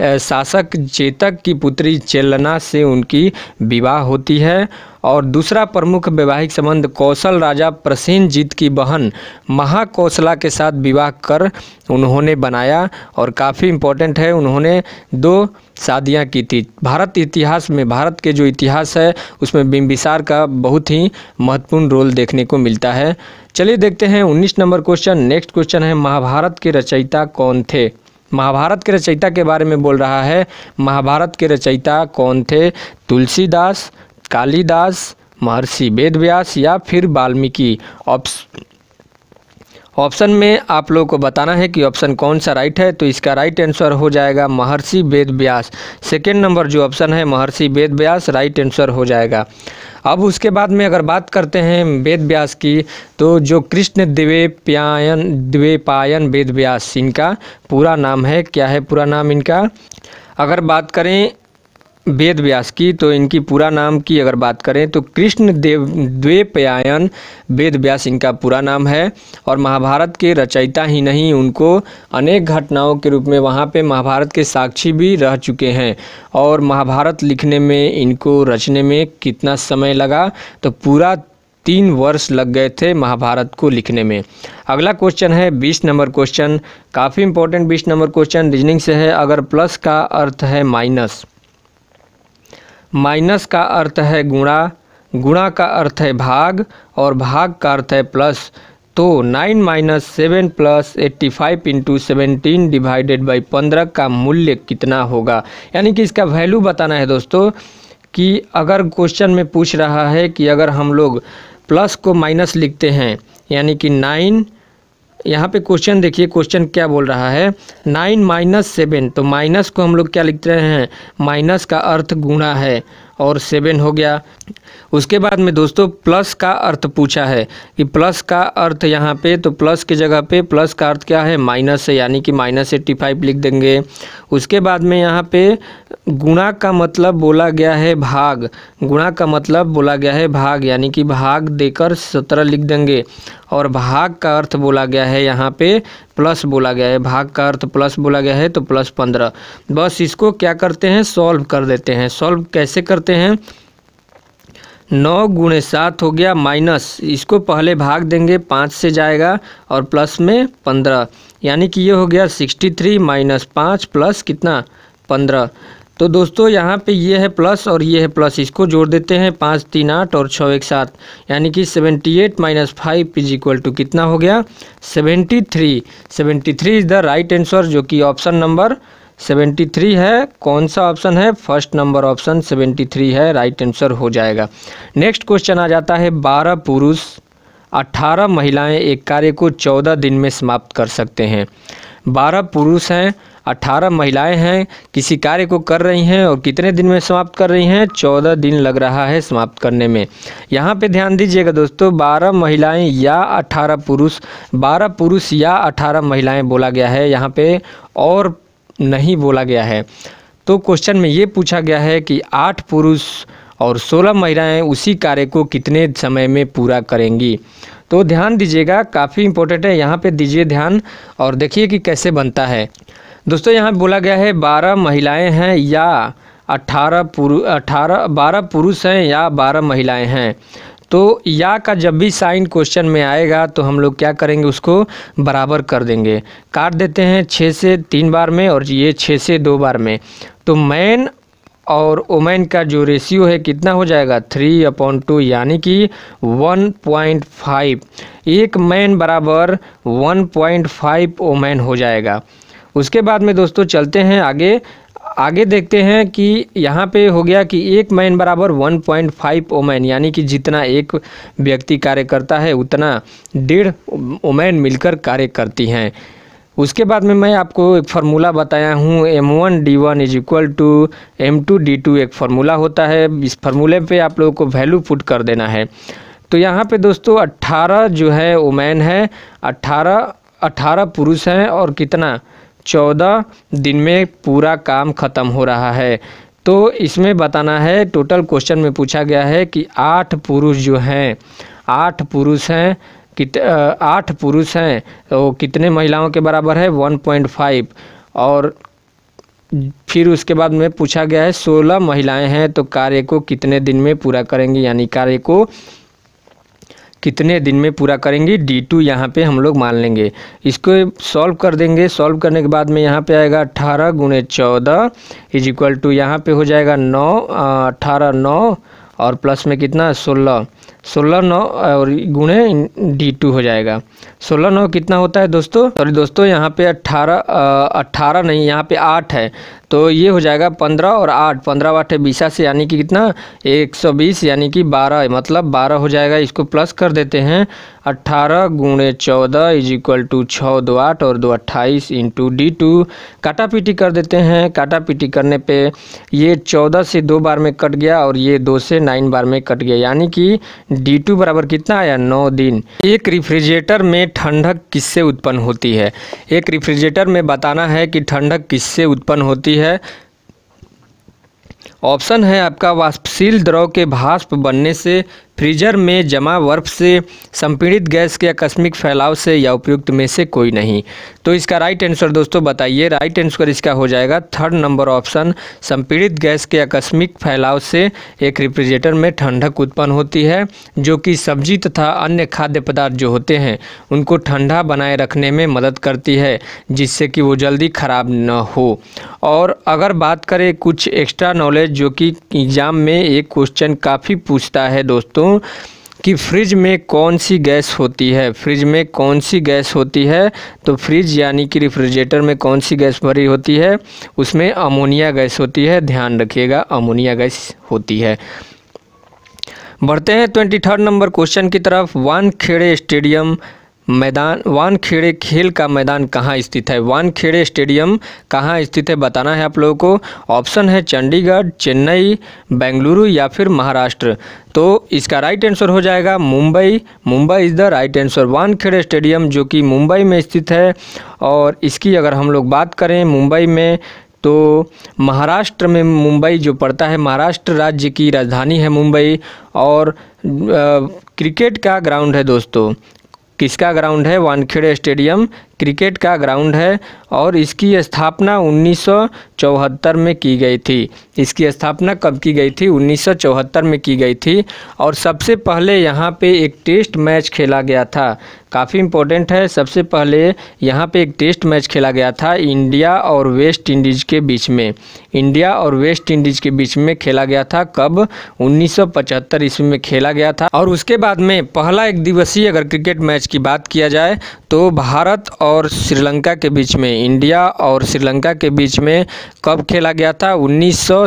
शासक चेतक की पुत्री चेलना से उनकी विवाह होती है और दूसरा प्रमुख वैवाहिक संबंध कौशल राजा जीत की बहन महाकौशला के साथ विवाह कर उन्होंने बनाया और काफ़ी इम्पोर्टेंट है उन्होंने दो शादियाँ की थी भारत इतिहास में भारत के जो इतिहास है उसमें बिम्बिसार का बहुत ही महत्वपूर्ण रोल देखने को मिलता है चलिए देखते हैं उन्नीस नंबर क्वेश्चन नेक्स्ट क्वेश्चन है महाभारत के रचयिता कौन थे महाभारत के रचयिता के बारे में बोल रहा है महाभारत के रचयिता कौन थे तुलसीदास कालिदास महर्षि वेदव्यास या फिर वाल्मीकि ऑप्शन ऑप्शन में आप लोगों को बताना है कि ऑप्शन कौन सा राइट है तो इसका राइट आंसर हो जाएगा महर्षि वेद व्यास सेकेंड नंबर जो ऑप्शन है महर्षि वेद व्यास राइट आंसर हो जाएगा अब उसके बाद में अगर बात करते हैं वेद व्यास की तो जो कृष्ण द्वेपायन द्वेपायन वेद व्यास इनका पूरा नाम है क्या है पूरा नाम इनका अगर बात करें वेद व्यास की तो इनकी पूरा नाम की अगर बात करें तो कृष्ण देव द्वेपयायन वेद व्यास इनका पूरा नाम है और महाभारत के रचयिता ही नहीं उनको अनेक घटनाओं के रूप में वहाँ पे महाभारत के साक्षी भी रह चुके हैं और महाभारत लिखने में इनको रचने में कितना समय लगा तो पूरा तीन वर्ष लग गए थे महाभारत को लिखने में अगला क्वेश्चन है बीस नंबर क्वेश्चन काफ़ी इंपॉर्टेंट बीस नंबर क्वेश्चन रीजनिंग से है अगर प्लस का अर्थ है माइनस माइनस का अर्थ है गुणा गुणा का अर्थ है भाग और भाग का अर्थ है प्लस तो 9 minus seven plus eighty five into seventeen divided by पंद्रह का मूल्य कितना होगा यानी कि इसका वैल्यू बताना है दोस्तों कि अगर क्वेश्चन में पूछ रहा है कि अगर हम लोग प्लस को माइनस लिखते हैं यानी कि नाइन यहाँ पे क्वेश्चन देखिए क्वेश्चन क्या बोल रहा है नाइन माइनस सेवन तो माइनस को हम लोग क्या लिख रहे हैं माइनस का अर्थ गुणा है और सेवन हो गया उसके बाद में दोस्तों प्लस का अर्थ पूछा है कि प्लस का अर्थ यहाँ पे तो प्लस की जगह पे प्लस का अर्थ क्या है माइनस है यानी कि माइनस एट्टी फाइव लिख देंगे उसके बाद में यहाँ पे गुणा का मतलब बोला गया है भाग गुणा का मतलब बोला गया है भाग यानी कि भाग देकर सत्रह लिख देंगे और भाग का अर्थ बोला गया है यहाँ पे प्लस बोला गया है भाग का अर्थ प्लस बोला गया है तो प्लस पंद्रह बस इसको क्या करते हैं सॉल्व कर देते हैं सॉल्व कैसे करते हैं नौ गुणे सात हो गया माइनस इसको पहले भाग देंगे पाँच से जाएगा और प्लस में पंद्रह यानी कि ये हो गया सिक्सटी थ्री माइनस पाँच प्लस कितना पंद्रह तो दोस्तों यहाँ पे ये है प्लस और ये है प्लस इसको जोड़ देते हैं पाँच तीन आठ और छः एक सात यानी कि seventy eight minus five is equal to कितना हो गया seventy three seventy three is the right answer जो कि ऑप्शन नंबर सेवेंटी थ्री है कौन सा ऑप्शन है first number option seventy three है राइट आंसर हो जाएगा नेक्स्ट क्वेश्चन आ जाता है बारह पुरुष अट्ठारह महिलाएँ एक कार्य को चौदह दिन में समाप्त कर सकते हैं बारह पुरुष हैं 18 महिलाएं हैं किसी कार्य को कर रही हैं और कितने दिन में समाप्त कर रही हैं 14 दिन लग रहा है समाप्त करने में यहाँ पे ध्यान दीजिएगा दोस्तों 12 महिलाएं या 18 पुरुष 12 पुरुष या 18 महिलाएं बोला गया है यहाँ पे और नहीं बोला गया है तो क्वेश्चन में ये पूछा गया है कि आठ पुरुष और सोलह महिलाएँ उसी कार्य को कितने समय में पूरा करेंगी तो ध्यान दीजिएगा काफ़ी इम्पोर्टेंट है यहाँ पे दीजिए ध्यान और देखिए कि कैसे बनता है दोस्तों यहाँ बोला गया है बारह महिलाएं हैं या अट्ठारह पुरु अठारह बारह पुरुष हैं या बारह महिलाएं हैं तो या का जब भी साइन क्वेश्चन में आएगा तो हम लोग क्या करेंगे उसको बराबर कर देंगे काट देते हैं छः से तीन बार में और ये छः से दो बार में तो मैन और ओमैन का जो रेशियो है कितना हो जाएगा थ्री अपॉन टू यानी कि वन पॉइंट फाइव एक मैन बराबर वन पॉइंट फाइव ओमैन हो जाएगा उसके बाद में दोस्तों चलते हैं आगे आगे देखते हैं कि यहाँ पे हो गया कि एक मैन बराबर 1.5 पॉइंट ओमैन यानी कि जितना एक व्यक्ति कार्य करता है उतना डेढ़ ओमैन मिलकर कार्य करती हैं उसके बाद में मैं आपको एक फार्मूला बताया हूँ M one D one is equal to M two D two एक फार्मूला होता है इस फार्मूले पे आप लोगों को वैल्यू पुट कर देना है तो यहाँ पे दोस्तों 18 जो है ओमैन है 18 18 पुरुष हैं और कितना चौदह दिन में पूरा काम ख़त्म हो रहा है तो इसमें बताना है टोटल क्वेश्चन में पूछा गया है कि आठ पुरुष जो हैं आठ पुरुष हैं कित आठ पुरुष हैं तो कितने महिलाओं के बराबर है वन पॉइंट फाइव और फिर उसके बाद में पूछा गया है सोलह महिलाएं हैं तो कार्य को कितने दिन में पूरा करेंगी यानी कार्य को कितने दिन में पूरा करेंगे डी टू यहाँ पर हम लोग मान लेंगे इसको सॉल्व कर देंगे सॉल्व करने के बाद में यहाँ पे आएगा अट्ठारह गुणे चौदह इज इक्वल टू यहाँ पर हो जाएगा नौ अट्ठारह नौ और प्लस में कितना सोलह सोलह नौ और गुणे डी टू हो जाएगा सोलह नौ कितना होता है दोस्तों सॉरी दोस्तों यहाँ पे अट्ठारह अट्ठारह नहीं यहाँ पे आठ है तो ये हो जाएगा पंद्रह और आठ पंद्रह आठ है बीसा से यानी कि कितना एक सौ बीस यानी कि बारह मतलब बारह हो जाएगा इसको प्लस कर देते हैं अट्ठारह गुणे चौदह इज इक्वल टू छः दो आठ और दो अट्ठाईस इंटू डी टू काटा पीटी कर देते हैं काटा पीटी करने पे ये चौदह से दो बार में कट गया और ये दो से नाइन बार में कट गया यानी कि डी टू बराबर कितना आया नौ दिन एक रिफ्रिजरेटर में ठंडक किससे उत्पन्न होती है एक रिफ्रिजरेटर में बताना है कि ठंडक किससे उत्पन्न होती है ऑप्शन है आपका वाष्पशील द्रव के भाष्प बनने से फ्रीजर में जमा बर्फ से संपीड़ित गैस के आकस्मिक फैलाव से या उपयुक्त में से कोई नहीं तो इसका राइट आंसर दोस्तों बताइए राइट आंसर इसका हो जाएगा थर्ड नंबर ऑप्शन संपीड़ित गैस के आकस्मिक फैलाव से एक रेफ्रिजरेटर में ठंडक उत्पन्न होती है जो कि सब्जी तथा अन्य खाद्य पदार्थ जो होते हैं उनको ठंडा बनाए रखने में मदद करती है जिससे कि वो जल्दी ख़राब न हो और अगर बात करें कुछ एक्स्ट्रा नॉलेज जो कि एग्ज़ाम में एक क्वेश्चन काफ़ी पूछता है दोस्तों हूँ कि फ्रिज में कौन सी गैस होती है फ्रिज में कौन सी गैस होती है तो फ्रिज यानी कि रिफ्रिजरेटर में कौन सी गैस भरी होती है उसमें अमोनिया गैस होती है ध्यान रखिएगा अमोनिया गैस होती है बढ़ते हैं ट्वेंटी थर्ड नंबर क्वेश्चन की तरफ खेड़े स्टेडियम मैदान वानखेड़े खेल का मैदान कहाँ स्थित है वानखेड़े स्टेडियम कहाँ स्थित है बताना है आप लोगों को ऑप्शन है चंडीगढ़ चेन्नई बेंगलुरु या फिर महाराष्ट्र तो इसका राइट आंसर हो जाएगा Mumbai Mumbai is the right answer Wankhede stadium जो कि मुंबई में स्थित है और इसकी अगर हम लोग बात करें मुंबई में तो महाराष्ट्र में मुंबई जो पड़ता है महाराष्ट्र राज्य की राजधानी है मुंबई और आ, क्रिकेट का ग्राउंड है दोस्तों किसका ग्राउंड है वानखेड़े स्टेडियम क्रिकेट का ग्राउंड है और इसकी स्थापना 1974 में की गई थी इसकी स्थापना कब की गई थी 1974 में की गई थी और सबसे पहले यहाँ पे एक टेस्ट मैच खेला गया था काफ़ी इम्पोर्टेंट है सबसे पहले यहाँ पे एक टेस्ट मैच खेला गया था इंडिया और वेस्ट इंडीज़ के बीच में इंडिया और वेस्ट इंडीज़ के बीच में खेला गया था कब 1975 ईस्वी में खेला गया था और उसके बाद में पहला एक दिवसीय अगर क्रिकेट मैच की बात किया जाए तो भारत और और श्रीलंका के बीच में इंडिया और श्रीलंका के बीच में कब खेला गया था उन्नीस सौ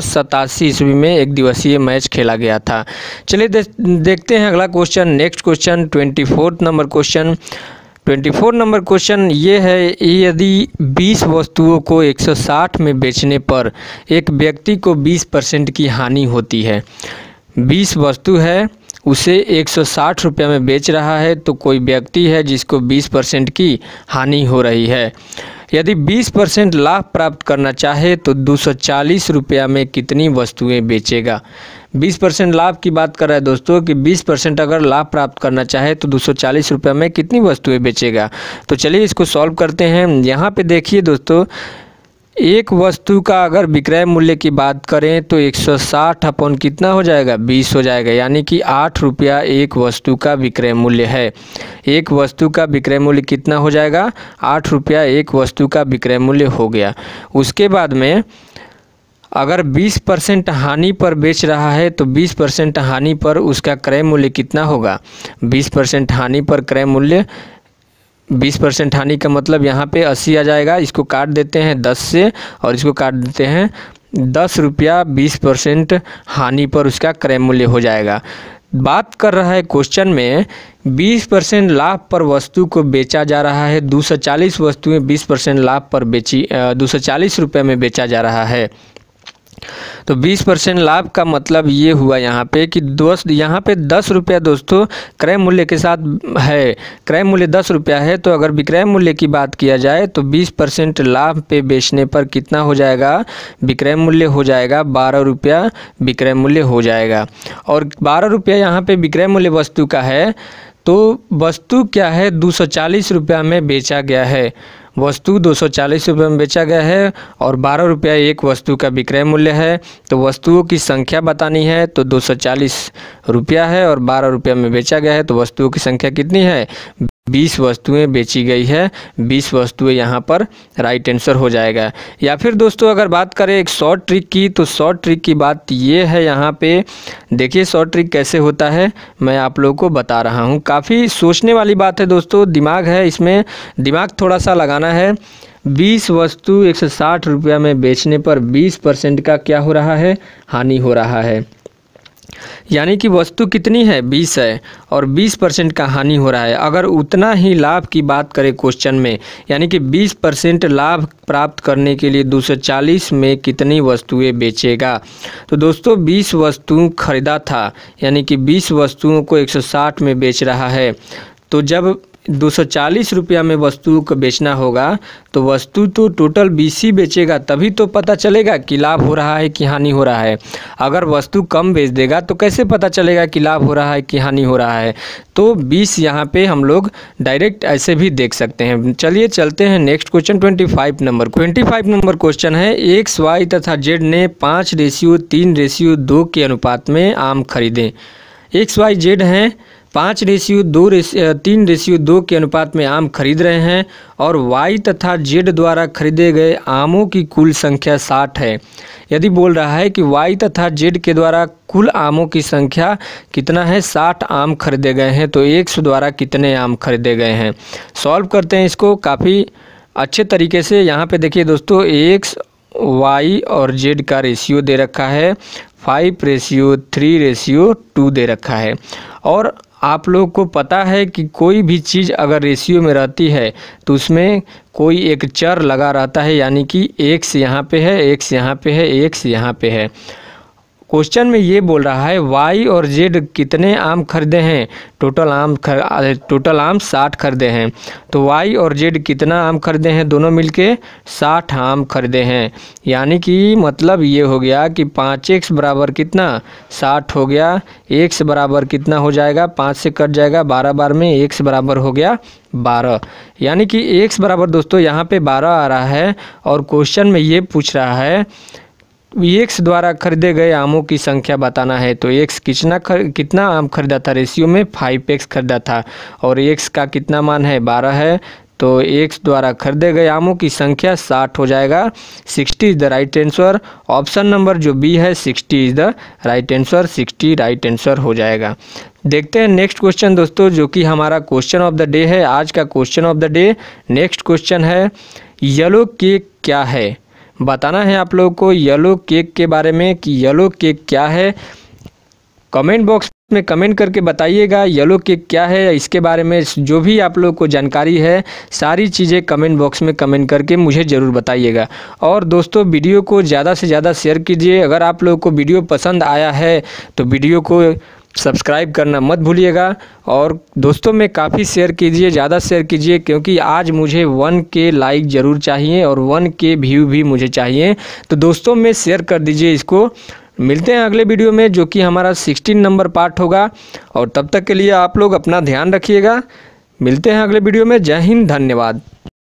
ईस्वी में एक दिवसीय मैच खेला गया था चलिए दे, देखते हैं अगला question next question twenty number question twenty number question ये है यदि 20 वस्तुओं को 160 में बेचने पर एक व्यक्ति को 20 परसेंट की हानि होती है 20 वस्तु है उसे एक सौ में बेच रहा है तो कोई व्यक्ति है जिसको 20 परसेंट की हानि हो रही है यदि 20 परसेंट लाभ प्राप्त करना चाहे तो दो रुपया में कितनी वस्तुएं बेचेगा 20 परसेंट लाभ की बात कर रहा है दोस्तों कि 20 परसेंट अगर लाभ प्राप्त करना चाहे तो दो सौ में कितनी वस्तुएं बेचेगा तो चलिए इसको सॉल्व करते हैं यहाँ पे देखिए दोस्तों एक वस्तु का अगर विक्रय मूल्य की बात करें तो 160 अपॉन कितना हो जाएगा 20 हो जाएगा यानी कि आठ रुपया एक वस्तु का विक्रय मूल्य है एक वस्तु का विक्रय मूल्य कितना हो जाएगा आठ रुपया एक वस्तु का विक्रय मूल्य हो गया उसके बाद में अगर 20 परसेंट हानि पर बेच रहा है तो 20 परसेंट हानि पर उसका क्रय मूल्य कितना होगा 20 परसेंट हानि पर क्रय मूल्य बीस परसेंट हानि का मतलब यहाँ पे अस्सी आ जाएगा इसको काट देते हैं दस से और इसको काट देते हैं दस रुपया बीस परसेंट हानि पर उसका क्रय मूल्य हो जाएगा बात कर रहा है क्वेश्चन में बीस परसेंट लाभ पर वस्तु को बेचा जा रहा है दो सौ चालीस वस्तुएँ बीस परसेंट लाभ पर बेची दो सौ चालीस रुपये में बेचा जा रहा है तो 20 परसेंट लाभ का मतलब ये हुआ यहाँ पे कि दोस्त यहाँ पे दस रुपया दोस्तों क्रय मूल्य के साथ है क्रय मूल्य दस रुपया है तो अगर विक्रय मूल्य की बात किया जाए तो 20 परसेंट लाभ पे बेचने पर कितना हो जाएगा विक्रय मूल्य हो जाएगा बारह रुपया विक्रय मूल्य हो जाएगा और बारह रुपया यहाँ पर विक्रय मूल्य वस्तु का है तो वस्तु क्या है दो सौ चालीस रुपया में बेचा गया है वस्तु दो सौ में बेचा गया है और बारह रुपया एक वस्तु का विक्रय मूल्य है तो वस्तुओं की संख्या बतानी है तो दो सौ चालीस रुपया है और बारह रुपया में बेचा गया है तो वस्तुओं की संख्या कितनी है बीस वस्तुएं बेची गई है बीस वस्तुएं यहाँ पर राइट आंसर हो जाएगा या फिर दोस्तों अगर बात करें एक शॉर्ट ट्रिक की तो शॉर्ट ट्रिक की बात ये है यहाँ पे देखिए शॉर्ट ट्रिक कैसे होता है मैं आप लोगों को बता रहा हूँ काफ़ी सोचने वाली बात है दोस्तों दिमाग है इसमें दिमाग थोड़ा सा लगाना है बीस वस्तु एक सौ में बेचने पर बीस परसेंट का क्या हो रहा है हानि हो रहा है यानी कि वस्तु कितनी है बीस है और बीस परसेंट का हानि हो रहा है अगर उतना ही लाभ की बात करें क्वेश्चन में यानी कि बीस परसेंट लाभ प्राप्त करने के लिए दो सौ चालीस में कितनी वस्तुएं बेचेगा तो दोस्तों बीस वस्तुओं खरीदा था यानी कि बीस वस्तुओं को एक सौ साठ में बेच रहा है तो जब दो सौ चालीस रुपया में वस्तु को बेचना होगा तो वस्तु तो टोटल बीस ही बेचेगा तभी तो पता चलेगा कि लाभ हो रहा है कि हानि हो रहा है अगर वस्तु कम बेच देगा तो कैसे पता चलेगा कि लाभ हो रहा है कि हानि हो रहा है तो बीस यहाँ पे हम लोग डायरेक्ट ऐसे भी देख सकते हैं चलिए चलते हैं next question twenty five number twenty five number question है एक्स वाई तथा जेड ने पाँच रेशियो तीन रेशियो दो के अनुपात में आम खरीदें एक्स वाई जेड हैं पाँच रेशियो दो रेशियो तीन रेशियो दो के अनुपात में आम खरीद रहे हैं और वाई तथा जेड द्वारा खरीदे गए आमों की कुल संख्या साठ है यदि बोल रहा है कि वाई तथा जेड के द्वारा कुल आमों की संख्या कितना है साठ आम खरीदे गए हैं तो एक सौ द्वारा कितने आम खरीदे गए हैं सॉल्व करते हैं इसको काफ़ी अच्छे तरीके से यहाँ पर देखिए दोस्तों एक वाई और जेड का रेशियो दे रखा है five ratio three ratio two दे रखा है और आप लोग को पता है कि कोई भी चीज़ अगर रेशियो में रहती है तो उसमें कोई एक चर लगा रहता है यानी कि एक से यहाँ पे है एक से यहाँ पे है एक से यहाँ पे है क्वेश्चन में ये बोल रहा है वाई और जेड कितने आम खरीदे हैं टोटल आम खर टोटल आम साठ खरीदे हैं तो वाई और जेड कितना आम खरीदे हैं दोनों मिलके साठ आम खरीदे हैं यानी कि मतलब ये हो गया कि पाँच एक्स बराबर कितना साठ हो गया एक्स बराबर कितना हो जाएगा पाँच से कट जाएगा बारह बार में एक्स बराबर हो गया बारह यानी कि एक्स बराबर दोस्तों यहाँ पे बारह आ रहा है और क्वेश्चन में ये पूछ रहा है एक्स द्वारा खरीदे गए आमों की संख्या बताना है तो एक्स कितना खर, कितना आम खरीदा था रेशियो में फाइव एक्स खरीदा था और एक्स का कितना मान है बारह है तो एक्स द्वारा खरीदे गए आमों की संख्या साठ हो जाएगा sixty is the right answer option number जो बी है sixty is the right answer sixty right answer हो जाएगा देखते हैं नेक्स्ट क्वेश्चन दोस्तों जो कि हमारा क्वेश्चन ऑफ द डे है आज का question of the day next question है येलो केक क्या है बताना है आप लोगों को येलो केक के बारे में कि येलो केक क्या है कमेंट बॉक्स में कमेंट करके बताइएगा येलो केक क्या है इसके बारे में जो भी आप लोग को जानकारी है सारी चीज़ें कमेंट बॉक्स में कमेंट करके मुझे ज़रूर बताइएगा और दोस्तों वीडियो को ज़्यादा से ज़्यादा शेयर कीजिए अगर आप लोग को वीडियो पसंद आया है तो वीडियो को सब्सक्राइब करना मत भूलिएगा और दोस्तों में काफ़ी शेयर कीजिए ज़्यादा शेयर कीजिए क्योंकि आज मुझे वन के लाइक ज़रूर चाहिए और वन के व्यू भी मुझे चाहिए तो दोस्तों में शेयर कर दीजिए इसको मिलते हैं अगले वीडियो में जो कि हमारा सिक्सटीन नंबर पार्ट होगा और तब तक के लिए आप लोग अपना ध्यान रखिएगा मिलते हैं अगले वीडियो में जय हिंद धन्यवाद